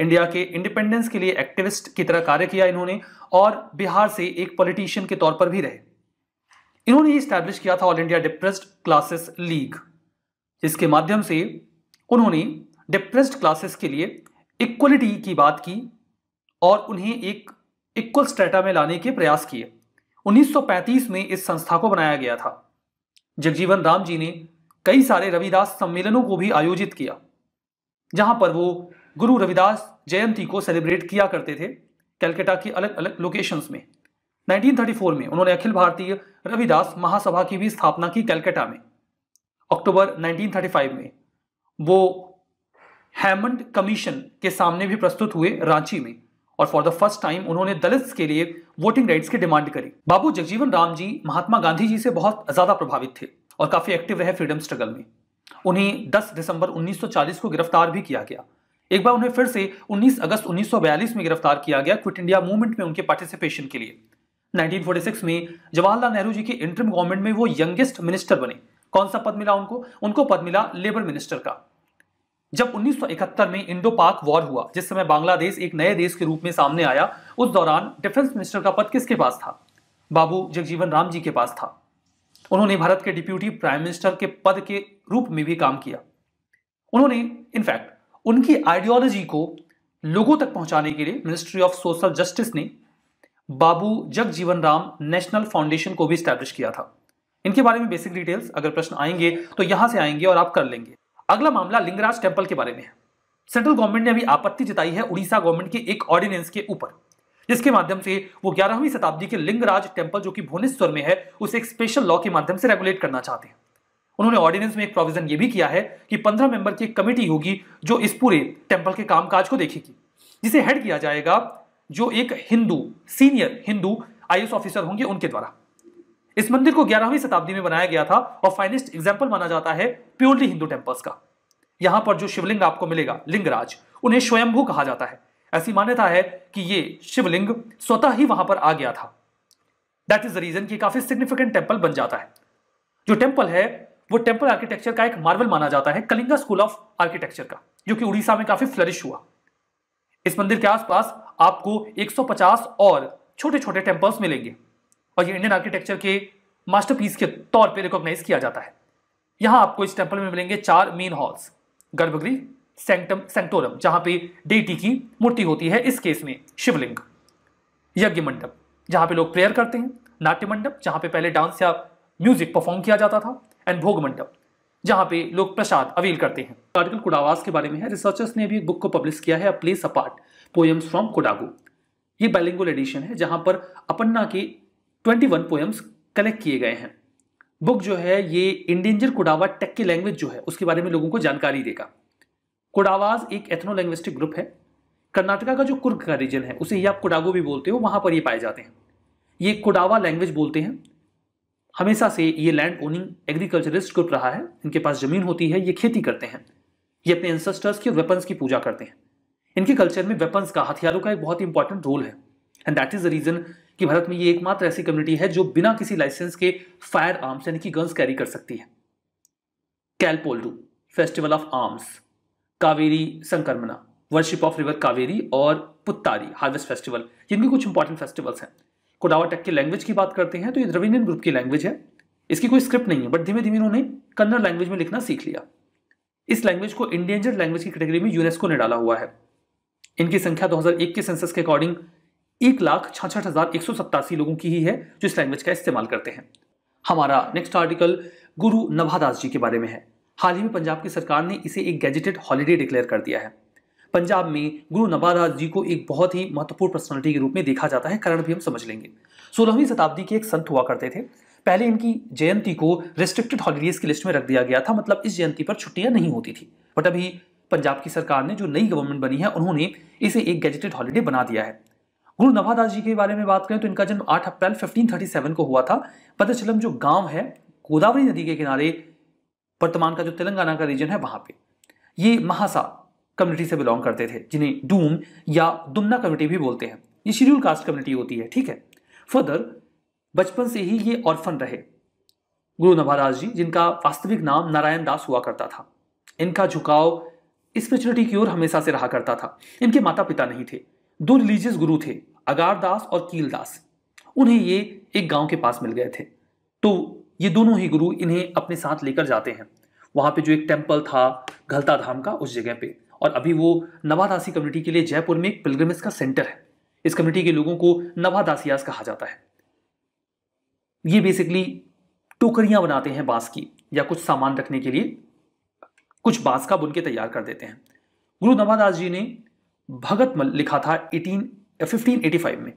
इंडिया के इंडिपेंडेंस के लिए एक्टिविस्ट की तरह कार्य किया इन्होंने और बिहार से एक पॉलिटिशियन के तौर पर भी रहे इन्होंने स्टैब्लिश किया था all India depressed classes league जिसके माध्यम से उन्होंने डिप्रेस्ड क्लासेस के लिए इक्वलिटी की बात की और उन्हें एक इक्वल स्ट्रेटा में लाने के प्रयास किए 1935 में इस संस्था को बनाया गया था जगजीवन राम जी ने कई सारे रविदास सम्मेलनों को भी आयोजित किया जहां पर वो गुरु रविदास जयंती को सेलिब्रेट किया करते थे कैलकटा के अलग अलग लोकेशंस में 1934 में उन्होंने अखिल भारतीय रविदास महासभा की भी स्थापना की कैलकटा में अक्टूबर 1935 में वो हैमंड कमीशन के सामने भी प्रस्तुत हुए रांची में और फॉर द फर्स्ट टाइम उन्होंने दलित के लिए वोटिंग राइट्स की डिमांड करी बाबू जगजीवन राम जी महात्मा गांधी जी से बहुत ज्यादा प्रभावित थे और काफ़ी एक्टिव रहे फ्रीडम स्ट्रगल में उन्हें 10 दिसंबर 1940 को गिरफ्तार भी किया गया एक बार उन्हें फिर से 19 अगस्त 1942 में गिरफ्तार किया गया क्विट इंडिया मूवमेंट में उनके पार्टिसिपेशन के लिए 1946 में जवाहरलाल नेहरू जी के इंटरम गवर्नमेंट में वो यंगेस्ट मिनिस्टर बने कौन सा पद मिला उनको उनको पद मिला लेबर मिनिस्टर का जब 1971 में इंडो पाक वॉर हुआ जिस समय बांग्लादेश एक नए देश के रूप में सामने आया उस दौरान डिफेंस मिनिस्टर का पद किसके पास था बाबू जगजीवन राम जी के पास था उन्होंने भारत के डिप्यूटी प्राइम मिनिस्टर के पद के रूप में भी काम किया उन्होंने इनफैक्ट उनकी आइडियोलॉजी को लोगों तक पहुंचाने के लिए मिनिस्ट्री ऑफ सोशल जस्टिस ने बाबू जगजीवन राम नेशनल फाउंडेशन को भी स्टैब्लिश किया था इनके बारे में बेसिक डिटेल्स अगर प्रश्न आएंगे तो यहां से आएंगे और आप कर लेंगे अगला मामला लिंगराज टेम्पल के बारे में सेंट्रल गवर्नमेंट ने अभी आपत्ति जताई है उड़ीसा गवर्नमेंट के एक ऑर्डिनेंस के ऊपर जिसके माध्यम से वो ग्यारहवीं शताब्दी के लिंगराज टेम्पल जो कि भुवनेश्वर में है उसे एक स्पेशल लॉ के माध्यम से रेगुलेट करना चाहते हैं उन्होंने ऑर्डिनेंस में एक प्रोविजन ये भी किया है कि पंद्रह मेंबर की एक कमेटी होगी जो इस पूरे टेम्पल के कामकाज को देखेगी जिसे हेड किया जाएगा जो एक Hindu senior Hindu I officer होंगे उनके द्वारा इस मंदिर को ग्यारहवीं शताब्दी में बनाया गया था और फाइनेस्ट एग्जाम्पल माना जाता है प्योरली हिंदू टेम्पल्स का यहां पर जो शिवलिंग आपको मिलेगा लिंगराज उन्हें स्वयंभू कहा जाता है ऐसी मान्यता है कि ये शिवलिंग स्वतः ही वहां पर आ गया था दैट इज द रीजन की काफी सिग्निफिकेंट टेम्पल बन जाता है जो टेम्पल है वो टेम्पल आर्किटेक्चर का एक मार्वल माना जाता है कलिंगा स्कूल ऑफ आर्किटेक्चर का जो कि उड़ीसा में काफी फ्लरिश हुआ इस मंदिर के आसपास आपको 150 और छोटे छोटे टेम्पल्स मिलेंगे और ये इंडियन आर्किटेक्चर के मास्टरपीस के तौर पर रिकॉग्नाइज किया जाता है यहां आपको इस टेम्पल में मिलेंगे चार मेन हॉल्स गर्भगृह सेंटम सेंटोरम जहां पे डेटी की मूर्ति होती है इस केस में शिवलिंग यज्ञ मंडप जहां पे लोग प्रेयर करते हैं नाट्य मंडप जहां पे पहले डांस या म्यूजिक परफॉर्म किया जाता था एंड भोग मंडप जहां पे लोग प्रसाद अवेल करते हैं आर्टिकल कुडावास के बारे में है रिसर्चर्स ने भी एक बुक को पब्लिश किया है a place apart poems from Kodagu ये बैलिंगुल एडिशन है जहां पर अपन्ना के वन पोएम्स कलेक्ट किए गए हैं बुक जो है ये इंडेंजर कुडावा टेक की लैंग्वेज जो है उसके बारे में लोगों को जानकारी देगा कुडावाज एक एथनो लैंग्विस्टिक ग्रुप है कर्नाटका का जो कुर्ग का रीजन है उसे आप कुडागो भी बोलते हो वहां पर ये पाए जाते हैं ये कुडावा लैंग्वेज बोलते हैं हमेशा से ये लैंड ओनिंग एग्रीकल्चरिस्ट ग्रुप रहा है इनके पास जमीन होती है ये खेती करते हैं ये अपने एंसेस्टर्स की और वेपन्स की पूजा करते हैं इनके कल्चर में वेपन्स का हथियारों का एक बहुत ही इंपॉर्टेंट रोल है and that is the reason कि भारत में ये एकमात्र ऐसी कम्युनिटी है जो बिना किसी लाइसेंस के फायर आर्म्स यानी कि गन्स कैरी कर सकती है Kailpodhu festival of arms Kaveri Sankramana worship of river Kaveri और पुत्तारी हार्वेस्ट फेस्टिवल जिनके कुछ इंपॉर्टेंट फेस्टिवल्स हैं कोडावा टेक की लैंग्वेज की बात करते हैं तो ये द्रविडियन ग्रुप की लैंग्वेज है इसकी कोई स्क्रिप्ट नहीं है बट धीमे धीमे इन्होंने कन्नड़ लैंग्वेज में लिखना सीख लिया इस लैंग्वेज को इंडियंजर लैंग्वेज की कैटेगरी में यूनेस्को ने डाला हुआ है इनकी संख्या 2001 के सेंसस के अकॉर्डिंग एक लाख छाछठ हजार एक सौ सत्तासी लोगों की ही है जो इस लैंग्वेज का इस्तेमाल करते हैं हमारा नेक्स्ट आर्टिकल गुरु नभादास जी के बारे में है हाल ही में पंजाब की सरकार ने इसे एक गैजेटेड हॉलीडे डिक्लेयर कर दिया है पंजाब में गुरु नवादास जी को एक बहुत ही महत्वपूर्ण पर्सनालिटी के रूप में देखा जाता है कारण भी हम समझ लेंगे सोलहवीं शताब्दी के एक संत हुआ करते थे पहले इनकी जयंती को रेस्ट्रिक्टेड हॉलीडेज की लिस्ट में रख दिया गया था मतलब इस जयंती पर छुट्टियां नहीं होती थी बट अभी पंजाब की सरकार ने जो नई गवर्नमेंट बनी है उन्होंने इसे एक गैजेटेड हॉलीडे बना दिया है गुरु नवादास जी के बारे में बात करें तो इनका जन्म 8 अप्रैल 1537 को हुआ था पदचलम जो गांव है गोदावरी नदी के किनारे वर्तमान का जो तेलंगाना का रीजन है वहाँ पे ये महासा कम्युनिटी से बिलोंग करते थे जिन्हें डूम या दुमना कम्युनिटी भी बोलते हैं ये शेड्यूल कास्ट कम्युनिटी होती है ठीक है फर्दर बचपन से ही ये ऑर्फन रहे गुरु नवादास जी जिनका वास्तविक नाम नारायण दास हुआ करता था इनका झुकाव स्पिरिचुअलिटी की ओर हमेशा से रहा करता था इनके माता पिता नहीं थे दो रिलीजियस गुरु थे अगारदास और कील दास उन्हें ये एक गांव के पास मिल गए थे तो ये दोनों ही गुरु इन्हें अपने साथ लेकर जाते हैं वहाँ पे जो एक टेम्पल था घलता धाम का उस जगह पे और अभी वो नवादासी कम्युनिटी के लिए जयपुर में एक पिलग्रमेज का सेंटर है इस कम्युनिटी के लोगों को नवादासियास कहा जाता है ये बेसिकली टोकरियाँ बनाते हैं बांस की या कुछ सामान रखने के लिए कुछ बांस का बुन के तैयार कर देते हैं गुरु नवादास जी ने भगत मल लिखा था एटीन फिफ्टीन एटी फाइव में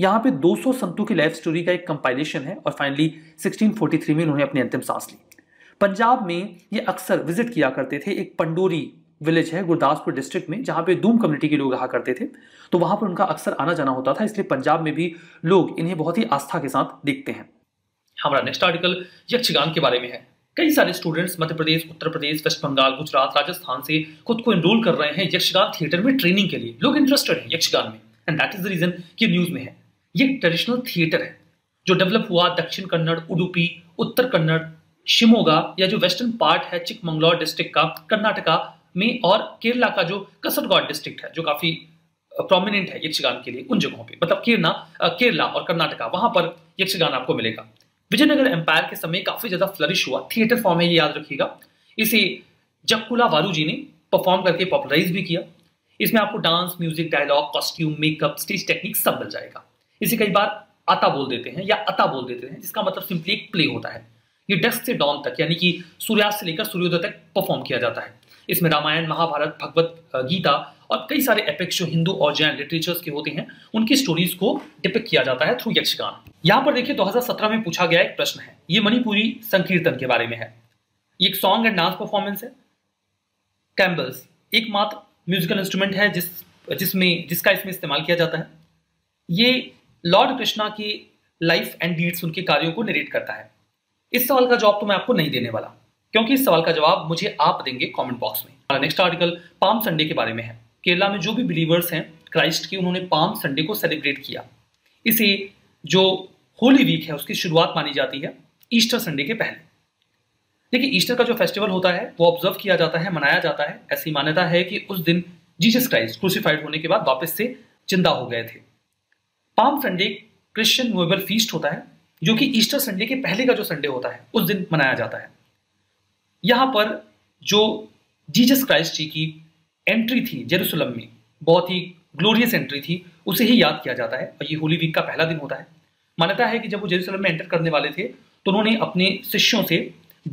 यहाँ पे 200 संतों की लाइफ स्टोरी का एक कंपाइलेशन है और फाइनली 1643 में उन्होंने अपनी अंतिम सांस ली पंजाब में ये अक्सर विजिट किया करते थे एक पंडोरी विलेज है गुरदासपुर डिस्ट्रिक्ट में जहाँ पे दूम कम्युनिटी के लोग रहा करते थे तो वहाँ पर उनका अक्सर आना जाना होता था इसलिए पंजाब में भी लोग इन्हें बहुत ही आस्था के साथ देखते हैं हमारा नेक्स्ट आर्टिकल यक्षगान के बारे में है कई सारे students Madhya Pradesh Uttar Pradesh West Bengal Gujarat Rajasthan से खुद को एनरोल कर रहे हैं यक्षगान थिएटर में ट्रेनिंग के लिए लोग इंटरेस्टेड हैं यक्षगान में and that is the reason कि न्यूज में है ये ट्रेडिशनल थिएटर है जो डेवलप हुआ दक्षिण कन्नड़ उडुपी उत्तर कन्नड़ शिमोगा या जो वेस्टर्न पार्ट है चिकमंगलौर डिस्ट्रिक्ट का कर्नाटका में और केरला का जो कसरगौड डिस्ट्रिक्ट है जो काफी प्रोमिनेंट है यक्षगान के लिए उन जगहों पे मतलब केरना केरला और कर्नाटका वहां पर यक्षगान आपको मिलेगा विजयनगर एम्पायर के समय काफी ज्यादा फ्लरिश हुआ थिएटर फॉर्म है ये याद रखिएगा इसे जक्कुला वारू जी ने परफॉर्म करके पॉपुलराइज भी किया इसमें आपको dance music dialogue costume makeup stage technique सब मिल जाएगा इसे कई बार आता बोल देते हैं या अता बोल देते हैं जिसका मतलब सिंपली एक प्ले होता है ये डेस्क से डॉन तक यानी कि सूर्यास्त से लेकर सूर्योदय तक परफॉर्म किया जाता है इसमें रामायण महाभारत भगवत गीता और कई सारे एपेक्स जो हिंदू और जैन लिटरेचर्स के होते हैं उनकी स्टोरीज को डिपेक्ट किया जाता है थ्रू यक्षगान यहाँ पर देखिए 2017 में पूछा गया एक प्रश्न है ये मणिपुरी संकीर्तन के बारे में है ये एक सॉन्ग एंड डांस परफॉर्मेंस है कैम्बल्स एकमात्र म्यूजिकल इंस्ट्रूमेंट है जिस जिसमें जिसका इसमें इस्तेमाल किया जाता है ये लॉर्ड कृष्णा की लाइफ एंड डीड्स उनके कार्यों को निरेट करता है इस सवाल का जवाब तो मैं आपको नहीं देने वाला क्योंकि इस सवाल का जवाब मुझे आप देंगे कमेंट बॉक्स में हमारा नेक्स्ट आर्टिकल पाम संडे के बारे में है केरला में जो भी बिलीवर्स हैं क्राइस्ट की उन्होंने पाम संडे को सेलिब्रेट किया इसे जो होली वीक है उसकी शुरुआत मानी जाती है ईस्टर संडे के पहले देखिए ईस्टर का जो फेस्टिवल होता है वो ऑब्जर्व किया जाता है मनाया जाता है ऐसी मान्यता है कि उस दिन जीसस क्राइस्ट क्रूसीफाइड होने के बाद वापस से जिंदा हो गए थे Palm Sunday Christian movable feast होता है जो कि ईस्टर संडे के पहले का जो संडे होता है उस दिन मनाया जाता है यहाँ पर जो जीजस क्राइस्ट जी की एंट्री थी जेरूसलम में बहुत ही ग्लोरियस एंट्री थी उसे ही याद किया जाता है और ये होली वीक का पहला दिन होता है मान्यता है कि जब वो जेरूसलम में एंटर करने वाले थे तो उन्होंने अपने शिष्यों से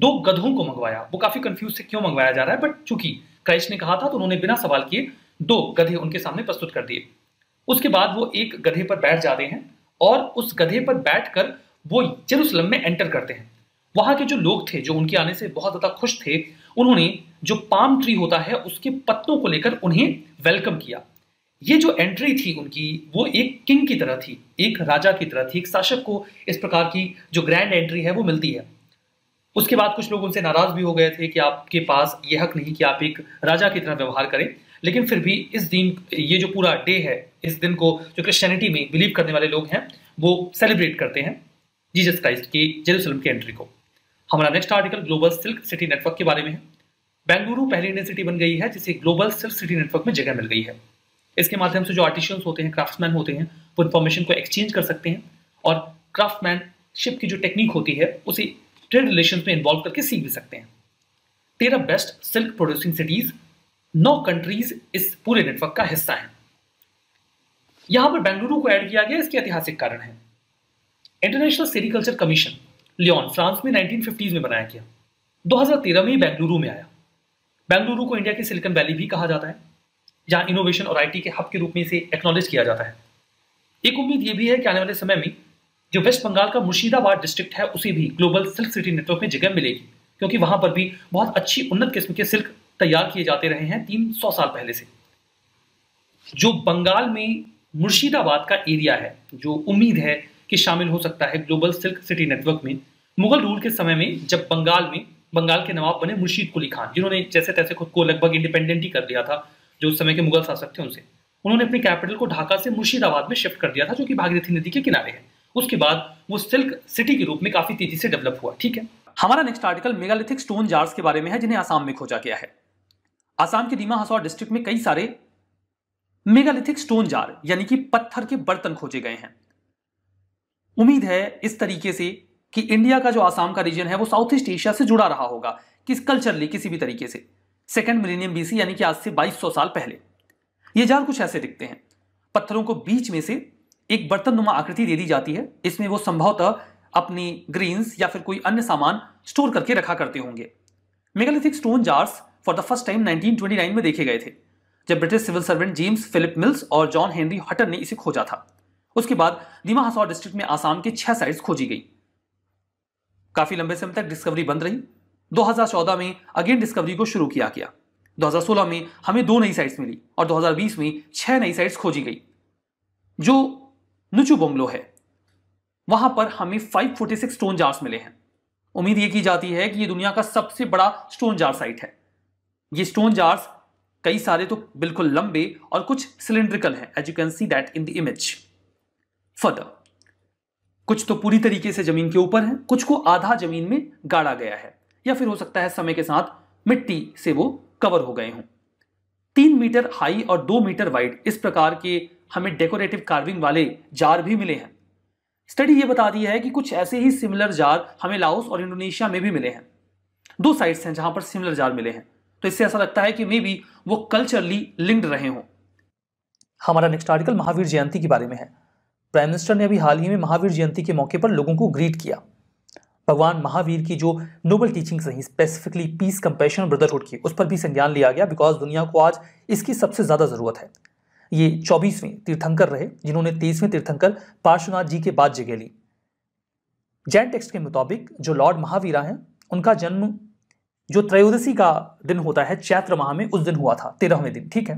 दो गधों को मंगवाया वो काफ़ी कंफ्यूज से क्यों मंगवाया जा रहा है बट चूंकि क्राइस्ट ने कहा था तो उन्होंने बिना सवाल किए दो गधे उनके सामने प्रस्तुत कर दिए उसके बाद वो एक गधे पर बैठ जाते हैं और उस गधे पर बैठकर वो जेरूसलम में एंटर करते हैं वहाँ के जो लोग थे जो उनके आने से बहुत ज़्यादा खुश थे उन्होंने जो पाम ट्री होता है उसके पत्तों को लेकर उन्हें वेलकम किया ये जो एंट्री थी उनकी वो एक किंग की तरह थी एक राजा की तरह थी एक शासक को इस प्रकार की जो ग्रैंड एंट्री है वो मिलती है उसके बाद कुछ लोग उनसे नाराज भी हो गए थे कि आपके पास ये हक नहीं कि आप एक राजा की तरह व्यवहार करें लेकिन फिर भी इस दिन ये जो पूरा डे है इस दिन को जो क्रिश्चियनिटी में बिलीव करने वाले लोग हैं वो सेलिब्रेट करते हैं जीजस क्राइस्ट की जेरूसलम की एंट्री को हमारा next article global silk city network के बारे में है बेंगलुरु पहली इंडियन सिटी बन गई है जिसे ग्लोबल सिल्क सिटी नेटवर्क में जगह मिल गई है इसके माध्यम से जो आर्टिशियंस होते हैं क्राफ्टमैन होते हैं वो इन्फॉर्मेशन को एक्सचेंज कर सकते हैं और क्राफ्टमैनशिप की जो टेक्निक होती है उसे ट्रेड रिलेशन में इन्वॉल्व करके सीख भी सकते हैं तेरह बेस्ट सिल्क प्रोड्यूसिंग सिटीज नौ कंट्रीज इस पूरे नेटवर्क का हिस्सा हैं यहां पर बेंगलुरु को ऐड किया गया इसके ऐतिहासिक कारण है international sericulture commission Lyon France में 1950s में बनाया गया 2013 में बेंगलुरु में आया बेंगलुरु को इंडिया की सिलिकॉन वैली भी कहा जाता है जहां इनोवेशन और आईटी के हब के रूप में इसे एक्नोलेज किया जाता है एक उम्मीद यह भी है कि आने वाले समय में जो वेस्ट बंगाल का मुर्शिदाबाद डिस्ट्रिक्ट है उसे भी ग्लोबल सिल्क सिटी नेटवर्क में जगह मिलेगी क्योंकि वहां पर भी बहुत अच्छी उन्नत किस्म के सिल्क तैयार किए जाते रहे हैं तीन सौ साल पहले से जो बंगाल में मुर्शिदाबाद का एरिया है जो उम्मीद है कि शामिल हो सकता है ग्लोबल सिल्क सिटी नेटवर्क में मुगल रूल के समय में जब बंगाल में बंगाल के नवाब बने मुर्शीद कुली खान जिन्होंने जैसे तैसे खुद को लगभग इंडिपेंडेंट ही कर दिया था जो उस समय के मुगल शासक थे उनसे उन्होंने अपने कैपिटल को ढाका से मुर्शिदाबाद में शिफ्ट कर दिया था जो कि भागीरथी नदी के किनारे है उसके बाद वो सिल्क सिटी के रूप में काफी तेजी से डेवलप हुआ ठीक है हमारा next article megalithic stone jars के बारे में है जिन्हें आसाम में खोजा गया है आसाम के दीमा हसौर डिस्ट्रिक्ट में कई सारे मेगालिथिक स्टोन जार यानी कि पत्थर के बर्तन खोजे गए हैं उम्मीद है इस तरीके से कि इंडिया का जो आसाम का रीजन है वो साउथ ईस्ट एशिया से जुड़ा रहा होगा किस कल्चरली किसी भी तरीके से सेकेंड मिलेनियम बीसी यानी कि आज से 2200 साल पहले ये जार कुछ ऐसे दिखते हैं पत्थरों को बीच में से एक बर्तन नुमा आकृति दे दी जाती है इसमें वो संभवतः अपनी ग्रीन्स या फिर कोई अन्य सामान स्टोर करके रखा करते होंगे megalithic stone jars for the first time 1929 में देखे गए थे जब British civil servant James Philip Mills और जॉन हेनरी हटन ने इसे खोजा था उसके बाद दीमा हसौर डिस्ट्रिक्ट में आसाम के छह साइट्स खोजी गई काफी लंबे समय तक डिस्कवरी बंद रही 2014 में अगेन डिस्कवरी को शुरू किया गया 2016 में हमें दो नई साइट्स मिली और 2020 में छह नई साइट्स खोजी गई जो नुचू बोंगलो है वहां पर हमें 546 स्टोन जार्स मिले हैं उम्मीद यह की जाती है कि यह दुनिया का सबसे बड़ा स्टोन जार साइट है ये स्टोन जार्स कई सारे तो बिल्कुल लंबे और कुछ सिलेंड्रिकल हैं as you can see that in the image further कुछ तो पूरी तरीके से जमीन के ऊपर है कुछ को आधा जमीन में गाड़ा गया है या फिर हो सकता है समय के साथ मिट्टी से वो कवर हो गए हों तीन मीटर हाई और दो मीटर वाइड इस प्रकार के हमें डेकोरेटिव कार्विंग वाले जार भी मिले हैं स्टडी ये बता दी है कि कुछ ऐसे ही सिमिलर जार हमें लाओस और इंडोनेशिया में भी मिले हैं दो साइड्स हैं जहां पर सिमिलर जार मिले हैं तो इससे ऐसा लगता है कि मे बी वो कल्चरली लिंक्ड रहे हों हमारा नेक्स्ट आर्टिकल महावीर जयंती के बारे में है प्राइम मिनिस्टर ने अभी हाल ही में महावीर जयंती के मौके पर लोगों को ग्रीट किया भगवान महावीर की जो नोबल टीचिंग्स रही स्पेसिफिकली पीस कंपेशन ब्रदरहुड की उस पर भी संज्ञान लिया गया बिकॉज दुनिया को आज इसकी सबसे ज़्यादा ज़रूरत है ये चौबीसवें तीर्थंकर रहे जिन्होंने तेईसवें तीर्थंकर पार्श्वनाथ जी के बाद जगह ली जैन टेक्स्ट के मुताबिक जो लॉर्ड महावीरा हैं उनका जन्म जो त्रयोदशी का दिन होता है चैत्र माह में उस दिन हुआ था तेरहवें दिन ठीक है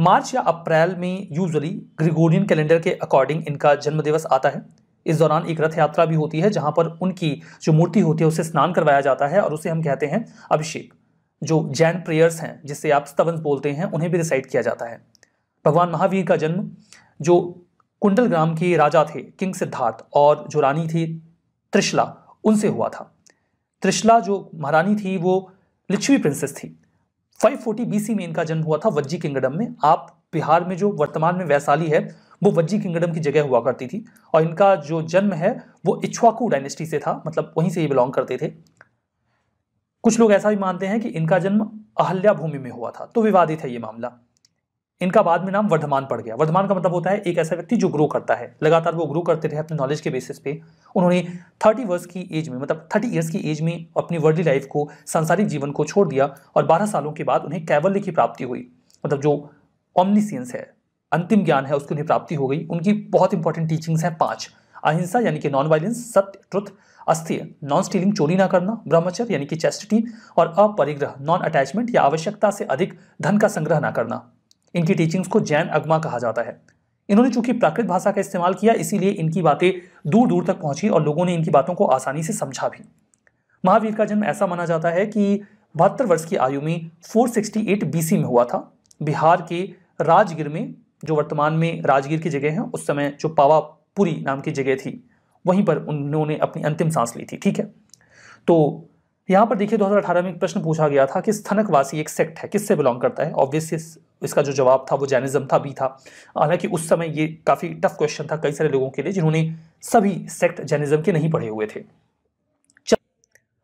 मार्च या अप्रैल में यूजली ग्रिगोरियन कैलेंडर के अकॉर्डिंग इनका जन्म दिवस आता है इस दौरान एक रथ यात्रा भी होती है जहां पर उनकी जो मूर्ति होती है उसे स्नान करवाया जाता है और उसे हम कहते हैं अभिषेक जो जैन प्रेयर्स हैं जिसे आप स्तवंस बोलते हैं उन्हें भी रिसाइट किया जाता है भगवान महावीर का जन्म जो कुंडल ग्राम के राजा थे किंग सिद्धार्थ और जो रानी थी त्रिशला उनसे हुआ था त्रिशला जो महारानी थी वो लिच्छवी प्रिंसेस थी 540 बीसी में इनका जन्म हुआ था वज्जी किंगडम में आप बिहार में जो वर्तमान में वैशाली है वो वज्जी किंगडम की जगह हुआ करती थी और इनका जो जन्म है वो इच्छवाकू डायनेस्टी से था मतलब वहीं से ही बिलोंग करते थे कुछ लोग ऐसा भी मानते हैं कि इनका जन्म अहल्या भूमि में हुआ था तो विवादित है ये मामला इनका बाद में नाम वर्धमान पड़ गया वर्धमान का मतलब होता है एक ऐसा व्यक्ति जो ग्रो करता है लगातार वो ग्रो करते रहे अपने नॉलेज के बेसिस पे उन्होंने थर्टी वर्ष की एज में मतलब थर्टी ईयर्स की एज में अपनी वर्ल्डली लाइफ को सांसारिक जीवन को छोड़ दिया और बारह सालों के बाद उन्हें कैवल्य की प्राप्ति हुई मतलब जो ऑमनिसियंस है अंतिम ज्ञान है उसकी उन्हें प्राप्ति हो गई उनकी बहुत इंपॉर्टेंट टीचिंग्स हैं पाँच अहिंसा यानी कि नॉन वायलेंस सत्य ट्रुथ अस्थिर नॉन स्टीलिंग चोरी ना करना ब्रह्मचर्य यानी कि चेस्टिटी और अपरिग्रह नॉन अटैचमेंट या आवश्यकता से अधिक धन का संग्रह ना करना इनकी टीचिंग्स को जैन अगमा कहा जाता है इन्होंने चूंकि प्राकृत भाषा का इस्तेमाल किया इसीलिए इनकी बातें दूर दूर तक पहुंची और लोगों ने इनकी बातों को आसानी से समझा भी महावीर का जन्म ऐसा माना जाता है कि बहत्तर वर्ष की आयु में 468 सिक्सटी में हुआ था बिहार के राजगिर में जो वर्तमान में राजगीर की जगह है उस समय जो पावापुरी नाम की जगह थी वहीं पर उन्होंने अपनी अंतिम सांस ली थी ठीक है तो यहाँ पर देखिए 2018 में एक प्रश्न पूछा गया था कि स्थनकवासी एक सेक्ट है किससे बिलोंग करता है ऑब्वियसली इसका जो जवाब था वो जैनिज्म था भी था हालांकि उस समय ये काफ़ी टफ क्वेश्चन था कई सारे लोगों के लिए जिन्होंने सभी सेक्ट जैनिज्म के नहीं पढ़े हुए थे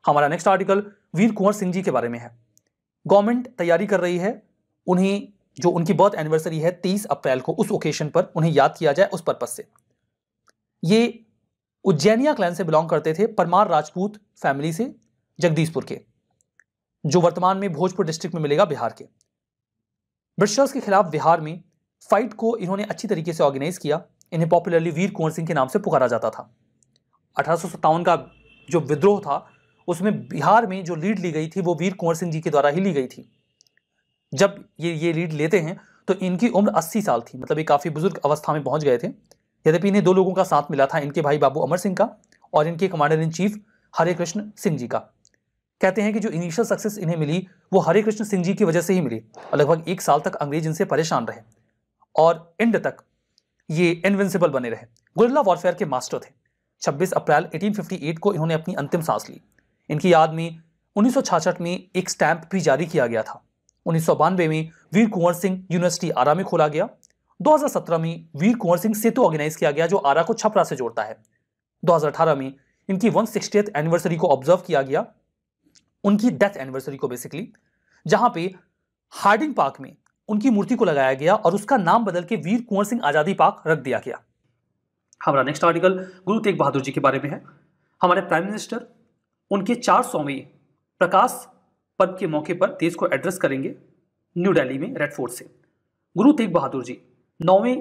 हमारा नेक्स्ट आर्टिकल वीर कुंवर सिंह जी के बारे में है गवर्नमेंट तैयारी कर रही है उन्हें जो उनकी बर्थ एनिवर्सरी है तेईस अप्रैल को उस ओकेशन पर उन्हें याद किया जाए उस पर्पज से ये उज्जैनिया क्लैन से बिलोंग करते थे परमार राजपूत फैमिली से जगदीशपुर के जो वर्तमान में भोजपुर डिस्ट्रिक्ट में मिलेगा बिहार के ब्रिटिशर्स के खिलाफ बिहार में फाइट को इन्होंने अच्छी तरीके से ऑर्गेनाइज किया इन्हें पॉपुलरली वीर कुंवर सिंह के नाम से पुकारा जाता था अठारह का जो विद्रोह था उसमें बिहार में जो लीड ली गई थी वो वीर कुंवर सिंह जी के द्वारा ही ली गई थी जब ये ये लीड लेते हैं तो इनकी उम्र 80 साल थी मतलब ये काफ़ी बुजुर्ग अवस्था में पहुंच गए थे यद्यपि इन्हें दो लोगों का साथ मिला था इनके भाई बाबू अमर सिंह का और इनके commander in chief Hare Krishna Singh ji का कहते हैं कि जो इनिशियल सक्सेस इन्हें मिली वो हरे कृष्ण सिंह जी की वजह से ही मिली और लगभग एक साल तक अंग्रेज इनसे परेशान रहे और एंड तक ये इनविंसिबल बने रहे गुरिल्ला वॉरफेयर के मास्टर थे 26 अप्रैल 1858 को इन्होंने अपनी अंतिम सांस ली इनकी याद में उन्नीस में एक स्टैंप भी जारी किया गया था उन्नीस में वीर कुंवर सिंह यूनिवर्सिटी आरा में खोला गया 2017 में वीर कुंवर सिंह सेतु ऑर्गेनाइज किया गया जो आरा को छपरा से जोड़ता है 2018 में इनकी वन एनिवर्सरी को ऑब्जर्व किया गया उनकी डेथ एनिवर्सरी को बेसिकली जहां पे हार्डिंग पार्क में उनकी मूर्ति को लगाया गया और उसका नाम बदल के वीर कुंवर सिंह आज़ादी पार्क रख दिया गया हमारा नेक्स्ट आर्टिकल गुरु तेग बहादुर जी के बारे में है हमारे प्राइम मिनिस्टर उनके चार सौवें प्रकाश पर्व के मौके पर देश को एड्रेस करेंगे न्यू दिल्ली में रेड फोर्ट से गुरु तेग बहादुर जी नौवें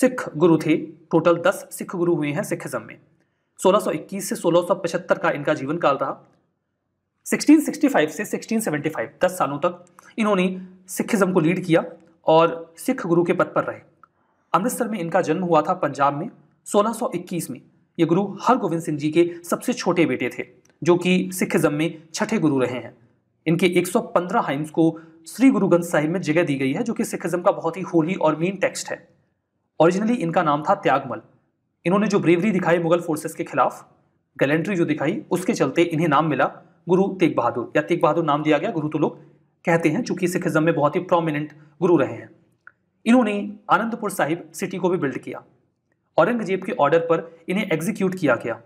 सिख गुरु थे टोटल दस सिख गुरु हुए हैं सिखिज्म में 1621 से 1675 का इनका जीवन काल रहा 1665 से 1675 10 सालों तक इन्होंने सिखिज्म को लीड किया और सिख गुरु के पद पर रहे अमृतसर में इनका जन्म हुआ था पंजाब में 1621 में ये गुरु हरगोविंद सिंह जी के सबसे छोटे बेटे थे जो कि सिखिज्म में छठे गुरु रहे हैं इनके 115 हाइम्स को श्री गुरु ग्रंथ साहिब में जगह दी गई है जो कि सिखिज्म का बहुत ही होली और मीन टेक्स्ट है ओरिजिनली इनका नाम था त्यागमल इन्होंने जो ब्रेवरी दिखाई मुगल फोर्सेस के खिलाफ गैलेंट्री जो दिखाई उसके चलते इन्हें नाम मिला गुरु तेग बहादुर या तेग बहादुर नाम दिया गया गुरु तो लोग कहते हैं चूंकि सिखिज्म में बहुत ही प्रोमिनेंट गुरु रहे हैं इन्होंने आनंदपुर साहिब सिटी को भी बिल्ड किया औरंगजेब के ऑर्डर पर इन्हें एग्जीक्यूट किया गया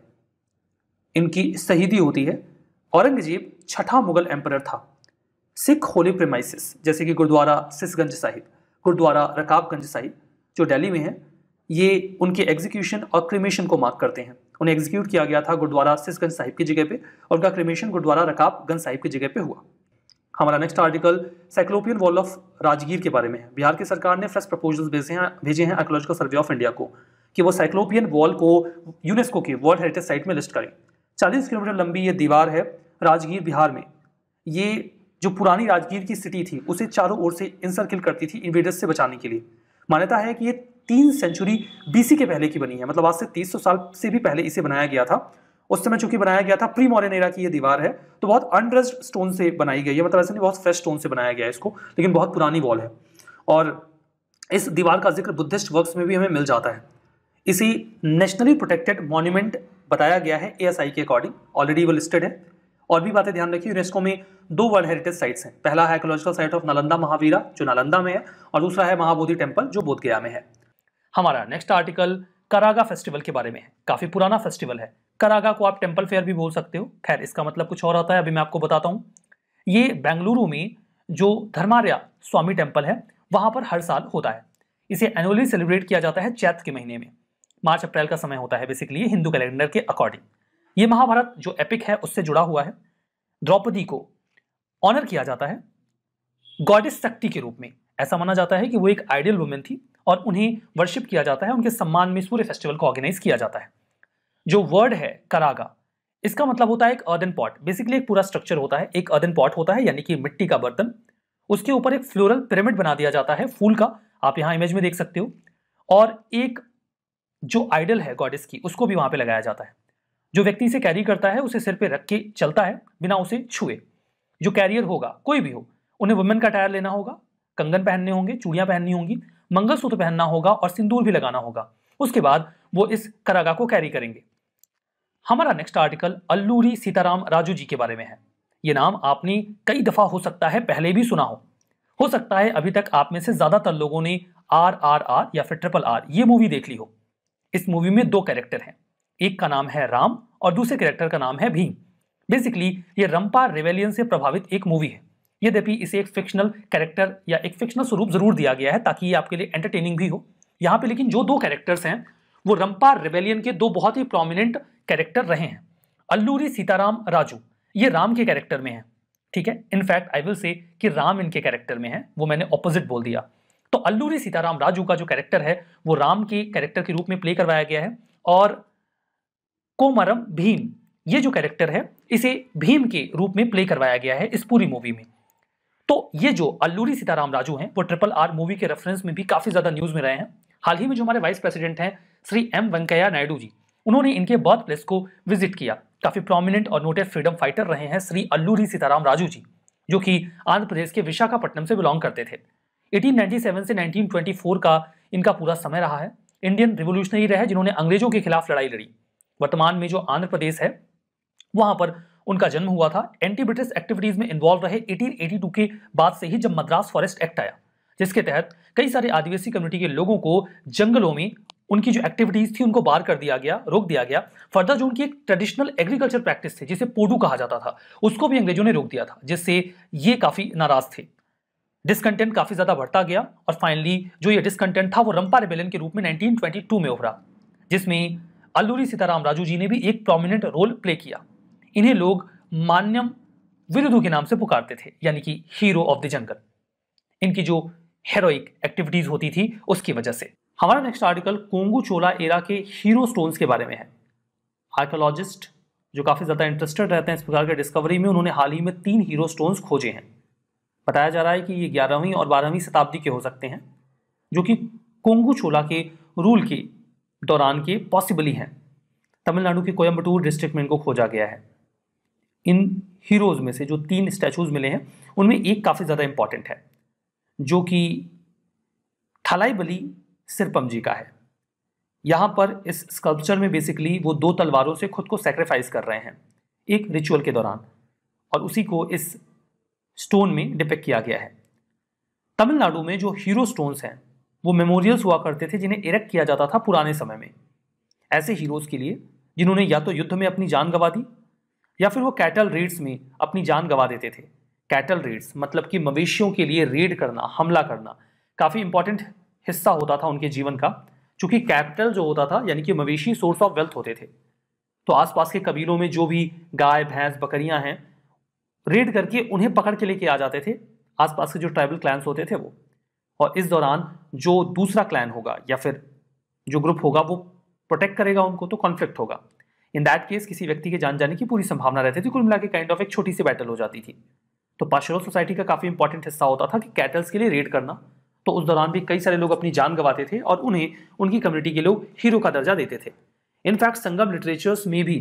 इनकी शहीदी होती है औरंगजेब छठा मुगल एम्पर था सिख होली प्रेमाइसिस जैसे कि गुरुद्वारा सिसगंज साहिब गुरुद्वारा रकाबगंज साहिब जो दिल्ली में है ये उनके एग्जीक्यूशन और क्रिमेशन को मार्क करते हैं उन्हें एग्जीक्यूट किया गया था गुरुद्वारा सिसगंज साहिब की जगह पे और उनका क्रिमेशन गुरुद्वारा रकाबगंज साहिब की जगह पे हुआ हमारा next article cyclopean wall of Rajgir के बारे में है बिहार की सरकार ने फ्रेश प्रपोजल्स भेजे हैं भेजे हैं आर्कोलॉजिकल सर्वे ऑफ इंडिया को कि वो साइक्लोपियन वॉल को यूनेस्को के वर्ल्ड हेरिटेज साइट में लिस्ट करें चालीस किलोमीटर लंबी ये दीवार है राजगीर बिहार में ये जो पुरानी राजगीर की सिटी थी उसे चारों ओर से इंसर्किल करती थी इन्वेडर्स से बचाने के लिए मान्यता है कि ये तीन सेंचुरी बीसी के पहले की बनी है मतलब आज से 300 साल से भी पहले इसे बनाया गया था उस समय चूंकि बनाया गया था प्री मॉडर्न एरा की ये दीवार है तो बहुत अनड्रेस्ड स्टोन से बनाई गई है मतलब ऐसे नहीं बहुत फ्रेश स्टोन से बनाया गया है इसको लेकिन बहुत पुरानी वॉल है और इस दीवार का जिक्र बुद्धिस्ट वर्क में भी हमें मिल जाता है इसी नेशनली प्रोटेक्टेड मॉन्यूमेंट बताया गया है ए के अकॉर्डिंग ऑलरेडी वो लिस्टेड है और भी बातें ध्यान रखिए यूनेस्को में दो वर्ल्ड हेरिटेज साइट्स हैं पहला है ecological site of Nalanda Mahavira जो नालंदा में है और दूसरा है महाबोधि टेम्पल जो बोधगया में है हमारा नेक्स्ट आर्टिकल करागा फेस्टिवल के बारे में है काफ़ी पुराना फेस्टिवल है करागा को आप टेम्पल फेयर भी बोल सकते हो खैर इसका मतलब कुछ और आता है अभी मैं आपको बताता हूँ ये बेंगलुरु में जो धर्मार्या स्वामी टेम्पल है वहां पर हर साल होता है इसे एनुअली सेलिब्रेट किया जाता है चैत के महीने में मार्च अप्रैल का समय होता है बेसिकली हिंदू कैलेंडर के अकॉर्डिंग ये महाभारत जो एपिक है उससे जुड़ा हुआ है द्रौपदी को ऑनर किया जाता है गॉडेस शक्ति के रूप में ऐसा माना जाता है कि वो एक आइडियल वुमेन थी और उन्हें वर्शिप किया जाता है उनके सम्मान में इस पूरे फेस्टिवल को ऑर्गेनाइज किया जाता है जो वर्ड है करागा इसका मतलब होता है एक अर्दन पॉट बेसिकली एक पूरा स्ट्रक्चर होता है एक अर्दन पॉट होता है यानी कि मिट्टी का बर्तन उसके ऊपर एक फ्लोरल पिरामिड बना दिया जाता है फूल का आप यहाँ इमेज में देख सकते हो और एक जो आइडल है गॉडेस की उसको भी वहाँ पे लगाया जाता है जो व्यक्ति इसे कैरी करता है उसे सिर पे रख के चलता है बिना उसे छुए जो कैरियर होगा कोई भी हो उन्हें वुमेन का टायर लेना होगा कंगन पहनने होंगे चूड़ियाँ पहननी होंगी मंगलसूत्र पहनना होगा और सिंदूर भी लगाना होगा उसके बाद वो इस करागा को कैरी करेंगे हमारा नेक्स्ट आर्टिकल अल्लूरी सीताराम राजू जी के बारे में है ये नाम आपने कई दफ़ा हो सकता है पहले भी सुना हो हो सकता है अभी तक आप में से ज़्यादातर लोगों ने आर आर आर या फिर ट्रिपल आर ये मूवी देख ली हो इस मूवी में दो कैरेक्टर हैं एक का नाम है राम और दूसरे कैरेक्टर का नाम है भीम बेसिकली ये रंपा रेवेलियन से प्रभावित एक मूवी है यद्यपि इसे एक फिक्शनल कैरेक्टर या एक फिक्शनल स्वरूप जरूर दिया गया है ताकि ये आपके लिए एंटरटेनिंग भी हो यहाँ पे लेकिन जो दो कैरेक्टर्स हैं वो रंपा रेबेलियन के दो बहुत ही प्रोमिनेंट कैरेक्टर रहे हैं अल्लूरी सीताराम राजू ये राम के कैरेक्टर में है ठीक है इनफैक्ट आई विल से कि राम इनके कैरेक्टर में है वो मैंने ऑपोजिट बोल दिया तो अल्लूरी सीताराम राजू का जो कैरेक्टर है वो राम के कैरेक्टर के रूप में प्ले करवाया गया है और कोमरम भीम ये जो कैरेक्टर है इसे भीम के रूप में प्ले करवाया गया है इस पूरी मूवी में तो ये जो अल्लूरी सीताराम राजू हैं वो ट्रिपल आर मूवी के रेफरेंस में भी काफ़ी ज़्यादा न्यूज़ में रहे हैं हाल ही में जो हमारे वाइस प्रेसिडेंट हैं श्री एम वेंकैया नायडू जी उन्होंने इनके बर्थ प्लेस को विजिट किया काफ़ी प्रोमिनेंट और नोटेड फ्रीडम फाइटर रहे हैं श्री अल्लूरी सीताराम राजू जी जो कि आंध्र प्रदेश के विशाखापट्टनम से बिलोंग करते थे 1897 से 1924 का इनका पूरा समय रहा है इंडियन रिवोल्यूशनरी रहे जिन्होंने अंग्रेजों के खिलाफ लड़ाई लड़ी वर्तमान में जो आंध्र प्रदेश है वहाँ पर उनका जन्म हुआ था एंटी ब्रिटिश एक्टिविटीज में इन्वॉल्व रहे 1882 के बाद से ही जब मद्रास फॉरेस्ट एक्ट आया जिसके तहत कई सारे आदिवासी कम्युनिटी के लोगों को जंगलों में उनकी जो एक्टिविटीज थी उनको बार कर दिया गया रोक दिया गया फर्दर जो उनकी एक ट्रेडिशनल एग्रीकल्चर प्रैक्टिस थी जिसे पोडू कहा जाता था उसको भी अंग्रेजों ने रोक दिया था जिससे ये काफ़ी नाराज थे डिसकंटेंट काफ़ी ज़्यादा बढ़ता गया और फाइनली जो ये डिसकंटेंट था वो रंपा रेबेलियन के रूप में 1922 में उभरा जिसमें अल्लूरी सीताराम राजू जी ने भी एक प्रोमिनेंट रोल प्ले किया इन्हें लोग मान्यम विरुद्धु के नाम से पुकारते थे यानी कि हीरो ऑफ द जंगल इनकी जो हेरोइक एक्टिविटीज होती थी उसकी वजह से हमारा next article Kongu Chola era के हीरो स्टोन्स के बारे में है आर्कोलॉजिस्ट जो काफ़ी ज़्यादा इंटरेस्टेड रहते हैं इस प्रकार के डिस्कवरी में उन्होंने हाल ही में तीन हीरो स्टोन्स खोजे हैं बताया जा रहा है कि ये ग्यारहवीं और बारहवीं शताब्दी के हो सकते हैं जो कि कोंगू चोला के रूल के दौरान के पॉसिबली हैं तमिलनाडु के कोयम्बटूर डिस्ट्रिक्ट में इनको खोजा गया है इन हीरोज़ में से जो तीन स्टैचूज़ मिले हैं उनमें एक काफ़ी ज़्यादा इंपॉर्टेंट है जो कि थलाई बली सिरपम जी का है यहां पर इस स्कल्पचर में बेसिकली वो दो तलवारों से खुद को सेक्रीफाइस कर रहे हैं एक रिचुअल के दौरान और उसी को इस स्टोन में डिपेक्ट किया गया है तमिलनाडु में जो हीरो स्टोन्स हैं वो मेमोरियल्स हुआ करते थे जिन्हें इरेक्ट किया जाता था पुराने समय में ऐसे हीरोज़ के लिए जिन्होंने या तो युद्ध में अपनी जान गंवा दी या फिर वो कैटल रेड्स में अपनी जान गंवा देते थे कैटल रेड्स मतलब कि मवेशियों के लिए रेड करना हमला करना काफ़ी इंपॉर्टेंट हिस्सा होता था उनके जीवन का चूँकि कैपिटल जो होता था यानी कि मवेशी सोर्स ऑफ वेल्थ होते थे तो आसपास के कबीलों में जो भी गाय भैंस बकरियां हैं रेड करके उन्हें पकड़ के लेके आ जाते थे आसपास के जो ट्राइबल क्लैंस होते थे वो और इस दौरान जो दूसरा क्लैन होगा या फिर जो ग्रुप होगा वो प्रोटेक्ट करेगा उनको तो कॉन्फ्लिक्ट होगा इन दैट केस किसी व्यक्ति के जान जाने की पूरी संभावना रहती थी कुल मिला के काइंड ऑफ एक छोटी सी बैटल हो जाती थी तो पाशरो सोसाइटी का काफ़ी इंपॉर्टेंट हिस्सा होता था कि कैटल्स के लिए रेड करना तो उस दौरान भी कई सारे लोग अपनी जान गंवाते थे और उन्हें उनकी कम्युनिटी के लोग हीरो का दर्जा देते थे इनफैक्ट संगम लिटरेचर्स में भी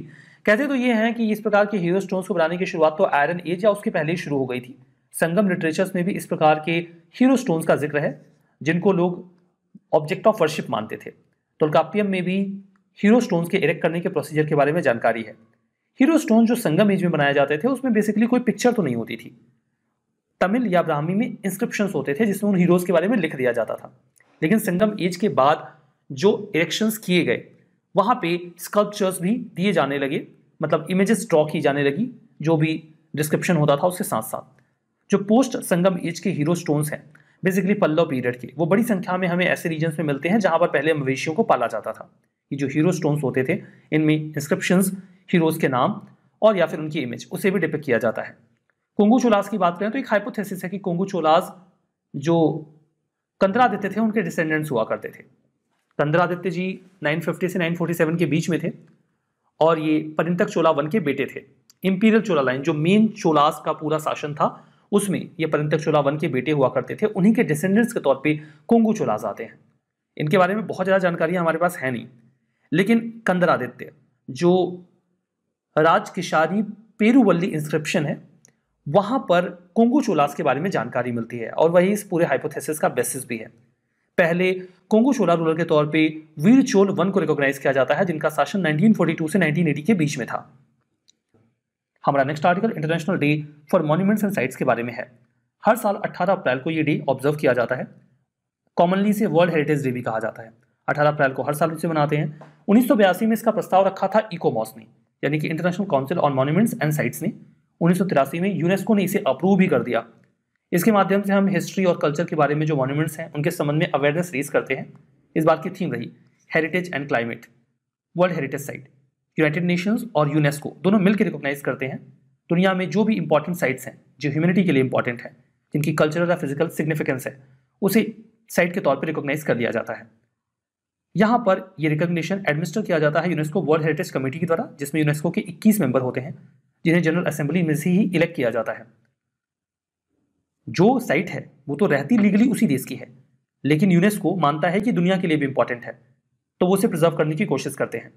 कहते तो ये हैं कि इस प्रकार के हीरो स्टोन्स को बनाने की शुरुआत तो आयरन एज या उसके पहले ही शुरू हो गई थी संगम लिटरेचर्स में भी इस प्रकार के हीरो स्टोन्स का जिक्र है जिनको लोग ऑब्जेक्ट ऑफ वर्शिप मानते थे तुलकापियम में भी हीरो स्टोन्स के इरेक्ट करने के प्रोसीजर के बारे में जानकारी है हीरो स्टोन जो संगम एज में बनाए जाते थे उसमें बेसिकली कोई पिक्चर तो नहीं होती थी तमिल या ब्राह्मी में इंस्क्रिप्शन होते थे जिसमें उन हीरोज के बारे में लिख दिया जाता था लेकिन संगम एज के बाद जो इरेक्शंस किए गए वहाँ पे स्कल्पचर्स भी दिए जाने लगे मतलब इमेजेस ड्रॉ की जाने लगी जो भी डिस्क्रिप्शन होता था उसके साथ साथ जो पोस्ट संगम एज के हीरो स्टोन्स हैं बेसिकली पल्लव पीरियड के वो बड़ी संख्या में हमें ऐसे रीजन्स में मिलते हैं जहाँ पर पहले मवेशियों को पाला जाता था ये जो हीरो स्टोन्स होते थे इनमें इंस्क्रिप्शन हीरोज़ के नाम और या फिर उनकी इमेज उसे भी डिपेक्ट किया जाता है कोंगू चोलास की बात करें तो एक हाइपोथेसिस है कि कोंगू चोलास जो कंद्रादित्य थे उनके डिसेंडेंट्स हुआ करते थे कंद्रादित्य जी 950 से 947 के बीच में थे और ये परिंतक चोला वन के बेटे थे इंपीरियल चोला लाइन जो मेन चोलास का पूरा शासन था उसमें ये परिंतक चोला वन के बेटे हुआ करते थे उन्हीं के डिसेंडेंट्स के तौर पर कोंगू चोलास आते हैं इनके बारे में बहुत ज़्यादा जानकारी हमारे पास है नहीं लेकिन कंदरादित्य जो राजकिशारी पेरूवल्ली इंस्क्रिप्शन है वहां पर कोंगो चोलास के बारे में जानकारी मिलती है और वही इस पूरे हाइपोथेसिस का बेसिस भी है पहले कुंगू चोला रूलर के तौर पे वीर चोल वन को रिकॉग्नाइज किया जाता है जिनका शासन 1942 से 1980 के बीच में था हमारा next article international day for monuments and sites के बारे में है हर साल 18 अप्रैल को ये डे ऑब्जर्व किया जाता है कॉमनली इसे वर्ल्ड हेरिटेज डे भी कहा जाता है 18 अप्रैल को हर साल इसे मनाते हैं उन्नीस में इसका प्रस्ताव रखा था इकोमॉस ने यानी कि international council on monuments and sites ने उन्नीस में यूनेस्को ने इसे अप्रूव भी कर दिया इसके माध्यम से हम हिस्ट्री और कल्चर के बारे में जो मॉन्यूमेंट्स हैं उनके संबंध में अवेयरनेस रेज करते हैं इस बात की थीम रही heritage and climate world heritage site United Nations और यूनेस्को दोनों मिलकर रिकॉग्नाइज करते हैं दुनिया में जो भी इंपॉर्टेंट साइट्स हैं जो ह्यूमिनिटी के लिए इंपॉर्टेंट है जिनकी कल्चरल या फिजिकल सिग्निफिकेंस है उसे साइट के तौर पर रिकॉग्नाइज कर लिया जाता है यहाँ पर ये रिकॉग्निशन एडमिनिस्टर किया जाता है यूनेस्को वर्ल्ड हेरिटेज कमेटी के द्वारा जिसमें यूनेस्को के 21 मेंबर होते हैं जिन्हें जनरल असेंबली में से ही इलेक्ट किया जाता है जो साइट है वो तो रहती लीगली उसी देश की है लेकिन यूनेस्को मानता है कि दुनिया के लिए भी इंपॉर्टेंट है तो वो उसे प्रिजर्व करने की कोशिश करते हैं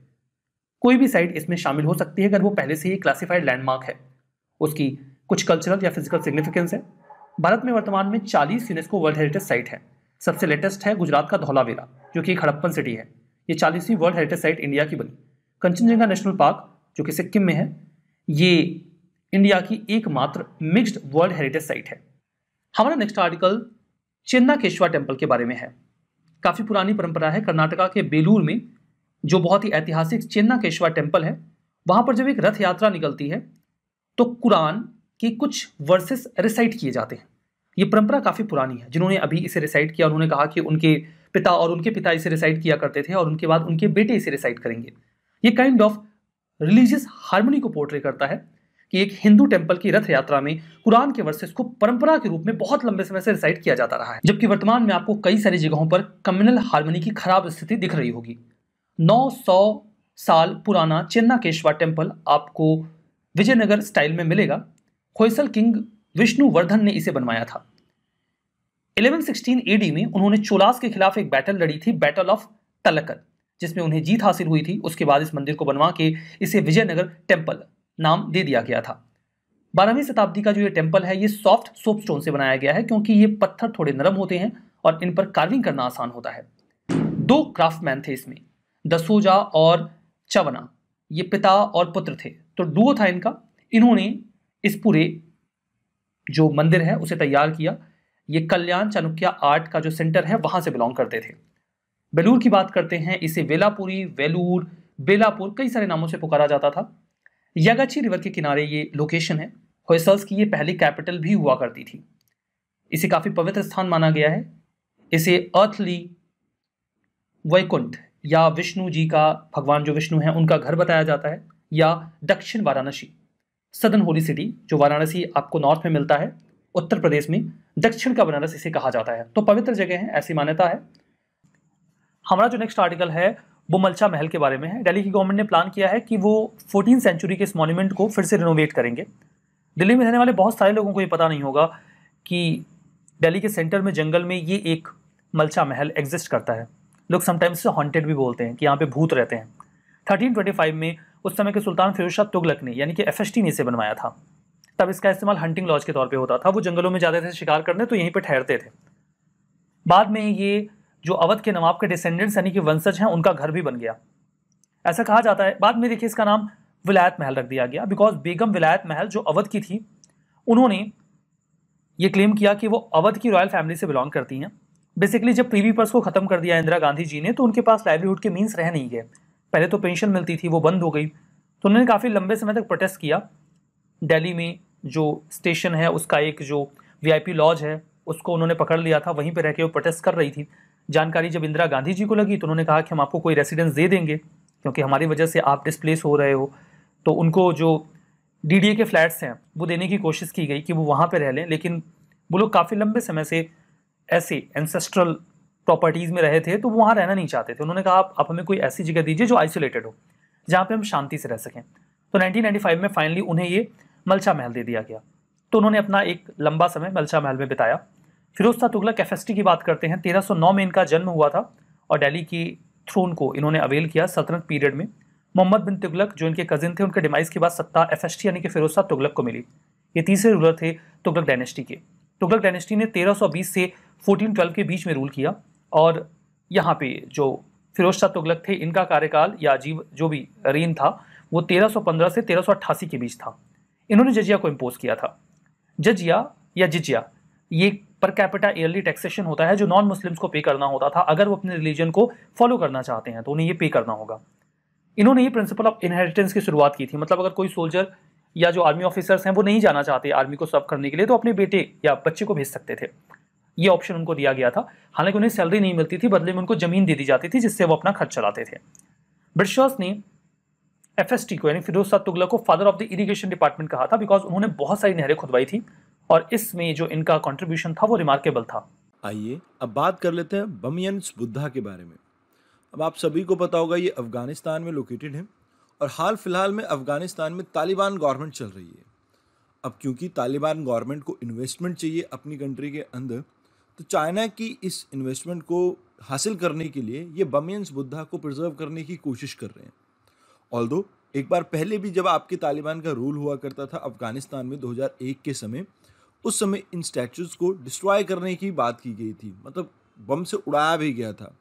कोई भी साइट इसमें शामिल हो सकती है अगर वो पहले से ही क्लासिफाइड लैंडमार्क है उसकी कुछ कल्चरल या फिजिकल सिग्निफिकेंस है भारत में वर्तमान में 40 यूनेस्को वर्ल्ड हेरिटेज साइट है सबसे लेटेस्ट है गुजरात का धौलावेरा जो कि एक हड़प्पन सिटी है ये चालीसवीं वर्ल्ड हेरिटेज साइट इंडिया की बनी कंचनजंगा नेशनल पार्क जो कि सिक्किम में है ये इंडिया की एकमात्र मिक्स्ड वर्ल्ड हेरिटेज साइट है हमारा next article Chenna Keshava temple के बारे में है काफ़ी पुरानी परंपरा है कर्नाटका के बेलूर में जो बहुत ही ऐतिहासिक चेन्ना केशवा टेम्पल है वहाँ पर जब एक रथ यात्रा निकलती है तो कुरान के कुछ वर्सेस रिसाइट किए जाते हैं ये परंपरा काफ़ी पुरानी है जिन्होंने अभी इसे रिसाइट किया उन्होंने कहा कि उनके पिता और उनके पिता इसे रिसाइड किया करते थे और उनके बाद उनके बेटे इसे रिसाइड करेंगे ये काइंड ऑफ रिलीजियस हारमोनी को पोर्ट्रे करता है कि एक हिंदू टेम्पल की रथ यात्रा में कुरान के वर्सेस को परंपरा के रूप में बहुत लंबे समय से रिसाइड किया जाता रहा है जबकि वर्तमान में आपको कई सारी जगहों पर कम्युनल हारमोनी की खराब स्थिति दिख रही होगी 900 साल पुराना केशवा टेम्पल आपको विजयनगर स्टाइल में मिलेगा खोइसल किंग विष्णुवर्धन ने इसे बनवाया था 1116 एडी में उन्होंने चोलास के खिलाफ एक बैटल लड़ी थी बैटल ऑफ तलकल जिसमें उन्हें जीत हासिल हुई थी उसके बाद इस मंदिर को बनवा के इसे विजयनगर टेम्पल नाम दे दिया गया था बारहवीं शताब्दी का जो ये टेम्पल है ये सॉफ्ट सोप से बनाया गया है क्योंकि ये पत्थर थोड़े नरम होते हैं और इन पर कार्विंग करना आसान होता है दो क्राफ्टमैन थे इसमें दसोजा और चवना ये पिता और पुत्र थे तो डुओ था इनका इन्होंने इस पूरे जो मंदिर है उसे तैयार किया ये कल्याण चाणुक्य आर्ट का जो सेंटर है वहां से बिलोंग करते थे बेलूर की बात करते हैं इसे वेलापुरी वेलूर बेलापुर कई सारे नामों से पुकारा जाता था यागाची रिवर के किनारे ये लोकेशन है होयसल्स की ये पहली कैपिटल भी हुआ करती थी इसे काफ़ी पवित्र स्थान माना गया है इसे अर्थली वैकुंठ या विष्णु जी का भगवान जो विष्णु है उनका घर बताया जाता है या दक्षिण वाराणसी सदन होली सिटी जो वाराणसी आपको नॉर्थ में मिलता है उत्तर प्रदेश में दक्षिण का बनारस इसे कहा जाता है तो पवित्र जगह है ऐसी मान्यता है हमारा जो नेक्स्ट आर्टिकल है वो मलचा महल के बारे में है दिल्ली की गवर्नमेंट ने प्लान किया है कि वो फोर्टीन सेंचुरी के इस मॉन्यूमेंट को फिर से रिनोवेट करेंगे दिल्ली में रहने वाले बहुत सारे लोगों को ये पता नहीं होगा कि दिल्ली के सेंटर में जंगल में ये एक मलचा महल एग्जिस्ट करता है लोग समटाइम्स हॉन्टेड भी बोलते हैं कि यहाँ पे भूत रहते हैं थर्टीन ट्वेंटी फाइव में उस समय के सुल्तान फिरोज शाह तुगलक ने यानी कि एफ ने इसे बनवाया था तब इसका इस्तेमाल हंटिंग लॉज के तौर पे होता था वो जंगलों में जाते थे शिकार करने तो यहीं पे ठहरते थे बाद में ये जो अवध के नवाब के डिसेंडेंट्स यानी कि वंशज हैं उनका घर भी बन गया ऐसा कहा जाता है बाद में देखिए इसका नाम विलायत महल रख दिया गया बिकॉज बेगम विलायत महल जो अवध की थी उन्होंने ये क्लेम किया कि वो अवध की रॉयल फैमिली से बिलोंग करती हैं बेसिकली जब प्रीवी पर्स को ख़त्म कर दिया इंदिरा गांधी जी ने तो उनके पास लाइवलीहुड के मीन्स रह नहीं गए पहले तो पेंशन मिलती थी वो बंद हो गई तो उन्होंने काफ़ी लंबे समय तक प्रोटेस्ट किया दिल्ली में जो स्टेशन है उसका एक जो वीआईपी लॉज है उसको उन्होंने पकड़ लिया था वहीं पर रह के वो प्रोटेस्ट कर रही थी जानकारी जब इंदिरा गांधी जी को लगी तो उन्होंने कहा कि हम आपको कोई रेसिडेंस दे देंगे क्योंकि हमारी वजह से आप डिस्प्लेस हो रहे हो तो उनको जो डी के फ्लैट्स हैं वो देने की कोशिश की गई कि वो वहाँ पर रह लें लेकिन वो लोग काफ़ी लंबे समय से ऐसे एंसेस्ट्रल प्रॉपर्टीज़ में रहे थे तो वो वहाँ रहना नहीं चाहते थे उन्होंने कहा आप, आप हमें कोई ऐसी जगह दीजिए जो आइसोलेटेड हो जहाँ पर हम शांति से रह सकें तो 1995 में फाइनली उन्हें ये मलशा महल दे दिया गया तो उन्होंने अपना एक लंबा समय मलशा महल में बिताया फिरोज शाह तुगलक एफएसटी की बात करते हैं 1309 में इनका जन्म हुआ था और डेली की थ्रोन को इन्होंने अवेल किया सल्तनत पीरियड में मोहम्मद बिन तुगलक जो इनके कजिन थे उनके डिमाइज के बाद सत्ता एफेस्टी यानी कि फिरोज शाह तुगलक को मिली ये तीसरे रूलर थे तुगलक डायनेस्टी के तुगलक डायनेस्टी ने 1320 से 1412 के बीच में रूल किया और यहाँ पे जो फिरोज शाह तुगलक थे इनका कार्यकाल या जीव जो भी रेन था वो 1315 से 1388 के बीच था इन्होंने जजिया को इम्पोज किया था जजिया या जिजिया ये पर कैपिटा ईयरली टैक्सेशन होता है जो नॉन मुस्लिम्स को पे करना होता था अगर वो अपने रिलीजन को फॉलो करना चाहते हैं तो उन्हें ये पे करना होगा इन्होंने ये प्रिंसिपल ऑफ इनहेरिटेंस की शुरुआत की थी मतलब अगर कोई सोल्जर या जो आर्मी ऑफिसर्स हैं वो नहीं जाना चाहते आर्मी को सर्व करने के लिए तो अपने बेटे या बच्चे को भेज सकते थे ये ऑप्शन उनको दिया गया था हालांकि उन्हें सैलरी नहीं मिलती थी बदले में उनको जमीन दे दी जाती थी जिससे वो अपना खर्च चलाते थे ब्रिटिशर्स ने एफ एस टी को यानी फिरोज साद तुगलक को father of the irrigation department कहा था बिकॉज उन्होंने बहुत सारी नहरें खुदवाई थी और इसमें जो इनका कॉन्ट्रीब्यूशन था वो रिमार्केबल था आइए अब बात कर लेते हैं बमियन बुद्धा के बारे में अब आप सभी को पता होगा ये अफ़गानिस्तान में लोकेटेड है और हाल फिलहाल में अफ़गानिस्तान में तालिबान गवर्नमेंट चल रही है अब क्योंकि तालिबान गवर्नमेंट को इन्वेस्टमेंट चाहिए अपनी कंट्री के अंदर तो चाइना की इस इन्वेस्टमेंट को हासिल करने के लिए ये बमियंस बुद्धा को प्रिजर्व करने की कोशिश कर रहे हैं ऑल एक बार पहले भी जब आपके तालिबान का रूल हुआ करता था अफगानिस्तान में 2001 के समय उस समय इन स्टैचूज़ को डिस्ट्रॉय करने की बात की गई थी मतलब बम से उड़ाया भी गया था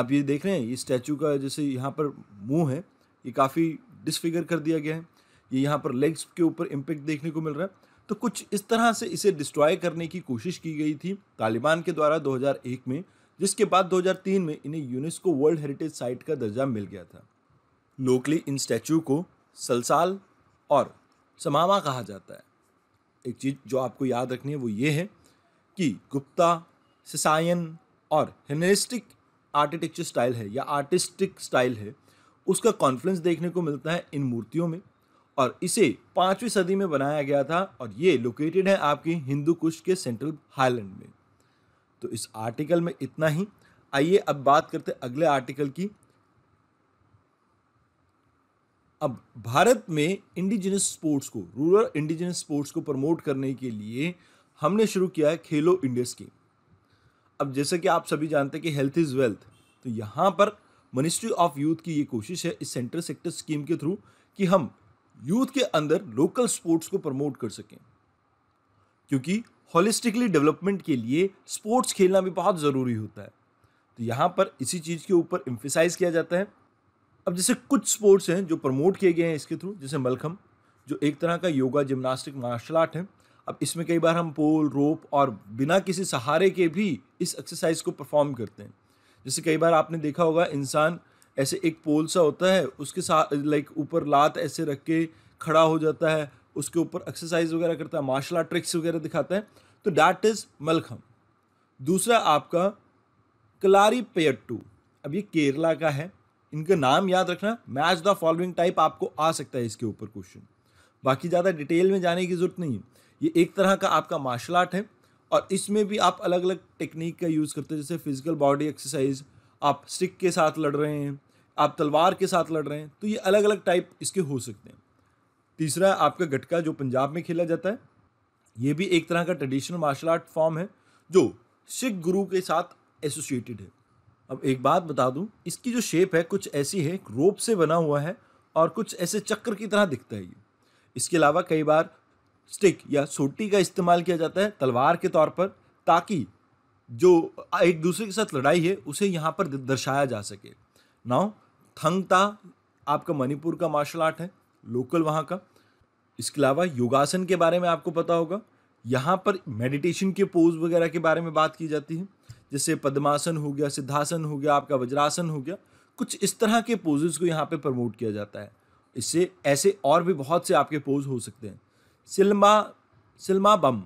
आप ये देख रहे हैं ये स्टैचू का जैसे यहाँ पर मुंह है ये काफ़ी डिसफिगर कर दिया गया है ये यहाँ पर लेग्स के ऊपर इम्पेक्ट देखने को मिल रहा है तो कुछ इस तरह से इसे डिस्ट्रॉय करने की कोशिश की गई थी तालिबान के द्वारा 2001 में जिसके बाद 2003 में इन्हें यूनेस्को वर्ल्ड हेरिटेज साइट का दर्जा मिल गया था लोकली इन स्टैचू को सलसाल और समामा कहा जाता है एक चीज़ जो आपको याद रखनी है वो ये है कि गुप्ता सिसायन और हिनेस्टिक आर्किटेक्चर स्टाइल है या आर्टिस्टिक स्टाइल है उसका कॉन्फ्लेंस देखने को मिलता है इन मूर्तियों में और इसे पाँचवीं सदी में बनाया गया था और ये लोकेटेड है आपके हिंदू कुश के सेंट्रल हाईलैंड में तो इस आर्टिकल में इतना ही आइए अब बात करते अगले आर्टिकल की अब भारत में इंडिजिनस स्पोर्ट्स को रूरल इंडिजिनस स्पोर्ट्स को प्रमोट करने के लिए हमने शुरू किया है खेलो इंडिया स्कीम अब जैसे कि आप सभी जानते हैं कि हेल्थ इज़ वेल्थ तो यहाँ पर मिनिस्ट्री ऑफ यूथ की ये कोशिश है इस सेंट्रल सेक्टर स्कीम के थ्रू कि हम यूथ के अंदर लोकल स्पोर्ट्स को प्रमोट कर सकें क्योंकि होलिस्टिकली डेवलपमेंट के लिए स्पोर्ट्स खेलना भी बहुत ज़रूरी होता है तो यहाँ पर इसी चीज़ के ऊपर इम्फिसाइज किया जाता है अब जैसे कुछ स्पोर्ट्स हैं जो प्रमोट किए गए हैं इसके थ्रू जैसे मलखम जो एक तरह का योगा जिम्नास्टिक मार्शल आर्ट है अब इसमें कई बार हम पोल रोप और बिना किसी सहारे के भी इस एक्सरसाइज को परफॉर्म करते हैं जैसे कई बार आपने देखा होगा इंसान ऐसे एक पोल सा होता है उसके साथ लाइक ऊपर लात ऐसे रख के खड़ा हो जाता है उसके ऊपर एक्सरसाइज वगैरह करता है मार्शल आर्ट ट्रिक्स वगैरह दिखाता है तो डैट इज़ मलखम दूसरा आपका कलारी पेयट्टू अब ये केरला का है इनका नाम याद रखना मैच द फॉलोइंग टाइप आपको आ सकता है इसके ऊपर क्वेश्चन बाकी ज़्यादा डिटेल में जाने की ज़रूरत नहीं है ये एक तरह का आपका मार्शल आर्ट है और इसमें भी आप अलग अलग टेक्निक का यूज़ करते हैं जैसे फिजिकल बॉडी एक्सरसाइज आप स्टिक के साथ लड़ रहे हैं आप तलवार के साथ लड़ रहे हैं तो ये अलग अलग टाइप इसके हो सकते हैं तीसरा आपका गटका जो पंजाब में खेला जाता है ये भी एक तरह का ट्रेडिशनल मार्शल आर्ट फॉर्म है जो सिख गुरु के साथ एसोसिएटेड है अब एक बात बता दूं इसकी जो शेप है कुछ ऐसी है रोप से बना हुआ है और कुछ ऐसे चक्र की तरह दिखता है ये इसके अलावा कई बार स्टिक या सोटी का इस्तेमाल किया जाता है तलवार के तौर पर ताकि जो एक दूसरे के साथ लड़ाई है उसे यहाँ पर दर्शाया जा सके नाउ थंगता आपका मणिपुर का मार्शल आर्ट है लोकल वहाँ का इसके अलावा योगासन के बारे में आपको पता होगा यहाँ पर मेडिटेशन के पोज वगैरह के बारे में बात की जाती है जैसे पद्मासन हो गया सिद्धासन हो गया आपका वज्रासन हो गया कुछ इस तरह के पोजेज को यहाँ पे प्रमोट किया जाता है इससे ऐसे और भी बहुत से आपके पोज हो सकते हैं सिल्मा सिल्मा बम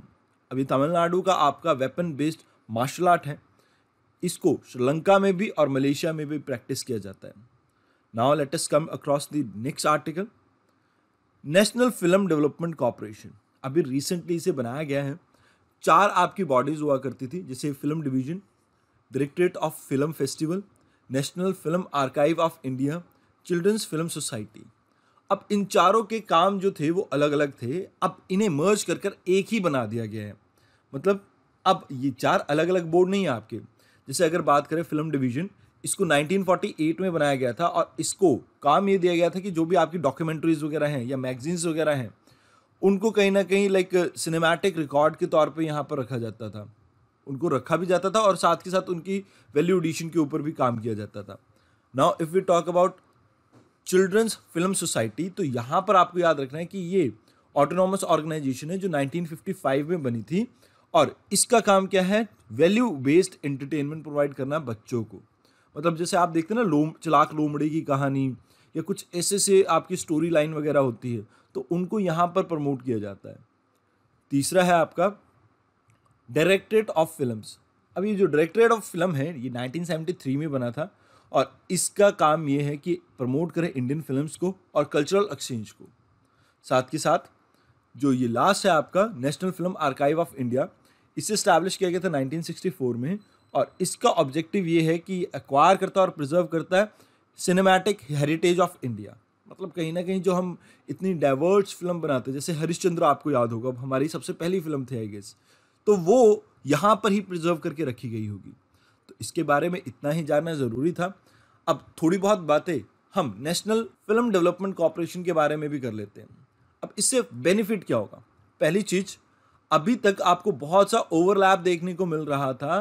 अभी तमिलनाडु का आपका वेपन बेस्ड मार्शल आर्ट है इसको श्रीलंका में भी और मलेशिया में भी प्रैक्टिस किया जाता है now let us come across the next article national film development corporation अभी रिसेंटली इसे बनाया गया है चार आपकी बॉडीज़ हुआ करती थी जैसे film division directorate of film festival national film archive of India children's film society अब इन चारों के काम जो थे वो अलग अलग थे अब इन्हें मर्ज कर कर एक ही बना दिया गया है मतलब अब ये चार अलग अलग बोर्ड नहीं है आपके जैसे अगर बात करें फिल्म डिवीजन इसको 1948 में बनाया गया था और इसको काम ये दिया गया था कि जो भी आपकी डॉक्यूमेंट्रीज वगैरह हैं या मैगजीन्स वगैरह हैं उनको कहीं ना कहीं लाइक सिनेमैटिक रिकॉर्ड के तौर पे यहाँ पर रखा जाता था उनको रखा भी जाता था और साथ के साथ उनकी वैल्यू एडिशन के ऊपर भी काम किया जाता था now if we talk about children's film society तो यहाँ पर आपको याद रखना है कि ये ऑटोनॉमस ऑर्गेनाइजेशन है जो 1955 में बनी थी और इसका काम क्या है वैल्यू बेस्ड एंटरटेनमेंट प्रोवाइड करना बच्चों को मतलब जैसे आप देखते हैं ना लोम चलाक लोमड़ी की कहानी या कुछ ऐसे से आपकी स्टोरी लाइन वगैरह होती है तो उनको यहाँ पर प्रमोट किया जाता है तीसरा है आपका डायरेक्टरेट ऑफ फिल्म अब ये जो डायरेक्टरेट ऑफ फिल्म है ये 1973 में बना था और इसका काम ये है कि प्रमोट करें इंडियन फिल्म्स को और कल्चरल एक्सचेंज को साथ के साथ जो ये लास्ट है आपका national film archive of India इसे इस्टेब्लिश किया गया था 1964 में और इसका ऑब्जेक्टिव ये है कि एक्वायर करता है और प्रिजर्व करता है सिनेमैटिक हेरिटेज ऑफ इंडिया मतलब कहीं ना कहीं जो हम इतनी डाइवर्स फिल्म बनाते हैं जैसे हरिश्चंद्र आपको याद होगा हमारी सबसे पहली फिल्म थी आई गेस तो वो यहाँ पर ही प्रिजर्व करके रखी गई होगी तो इसके बारे में इतना ही जानना ज़रूरी था अब थोड़ी बहुत बातें हम नेशनल फिल्म डेवलपमेंट कॉरपोरेशन के बारे में भी कर लेते हैं अब इससे बेनिफिट क्या होगा पहली चीज़ अभी तक आपको बहुत सा ओवरलैप देखने को मिल रहा था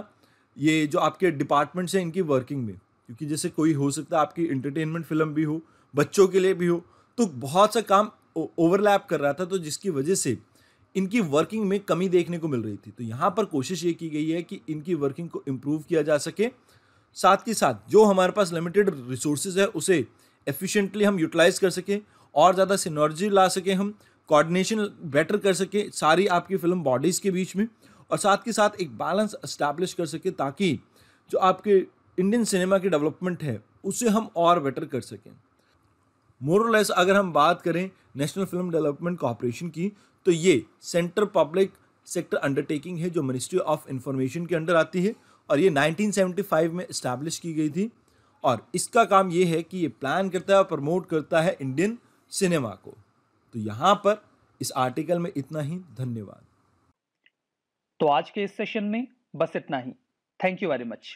ये जो आपके डिपार्टमेंट्स हैं इनकी वर्किंग में क्योंकि जैसे कोई हो सकता है आपकी इंटरटेनमेंट फिल्म भी हो बच्चों के लिए भी हो तो बहुत सा काम ओवरलैप कर रहा था तो जिसकी वजह से इनकी वर्किंग में कमी देखने को मिल रही थी तो यहाँ पर कोशिश ये की गई है कि इनकी वर्किंग को इम्प्रूव किया जा सके साथ के साथ जो हमारे पास लिमिटेड रिसोर्सेज है उसे एफिशिएंटली हम यूटिलाइज कर सकें और ज़्यादा सिनर्जी ला सकें हम कोऑर्डिनेशन बेटर कर सकें सारी आपकी फिल्म बॉडीज़ के बीच में और साथ के साथ एक बैलेंस इस्टेब्लिश कर सकें ताकि जो आपके इंडियन सिनेमा की डेवलपमेंट है उसे हम और बेटर कर सकें मोरलेस अगर हम बात करें नेशनल फिल्म डेवलपमेंट कॉरपोरेशन की तो ये सेंट्रल पब्लिक सेक्टर अंडरटेकिंग है जो मिनिस्ट्री ऑफ इंफॉर्मेशन के अंडर आती है और ये 1975 में इस्टेब्लिश की गई थी और इसका काम ये है कि ये प्लान करता है और प्रमोट करता है इंडियन सिनेमा को तो यहाँ पर इस आर्टिकल में इतना ही धन्यवाद तो आज के इस सेशन में बस इतना ही थैंक यू वेरी मच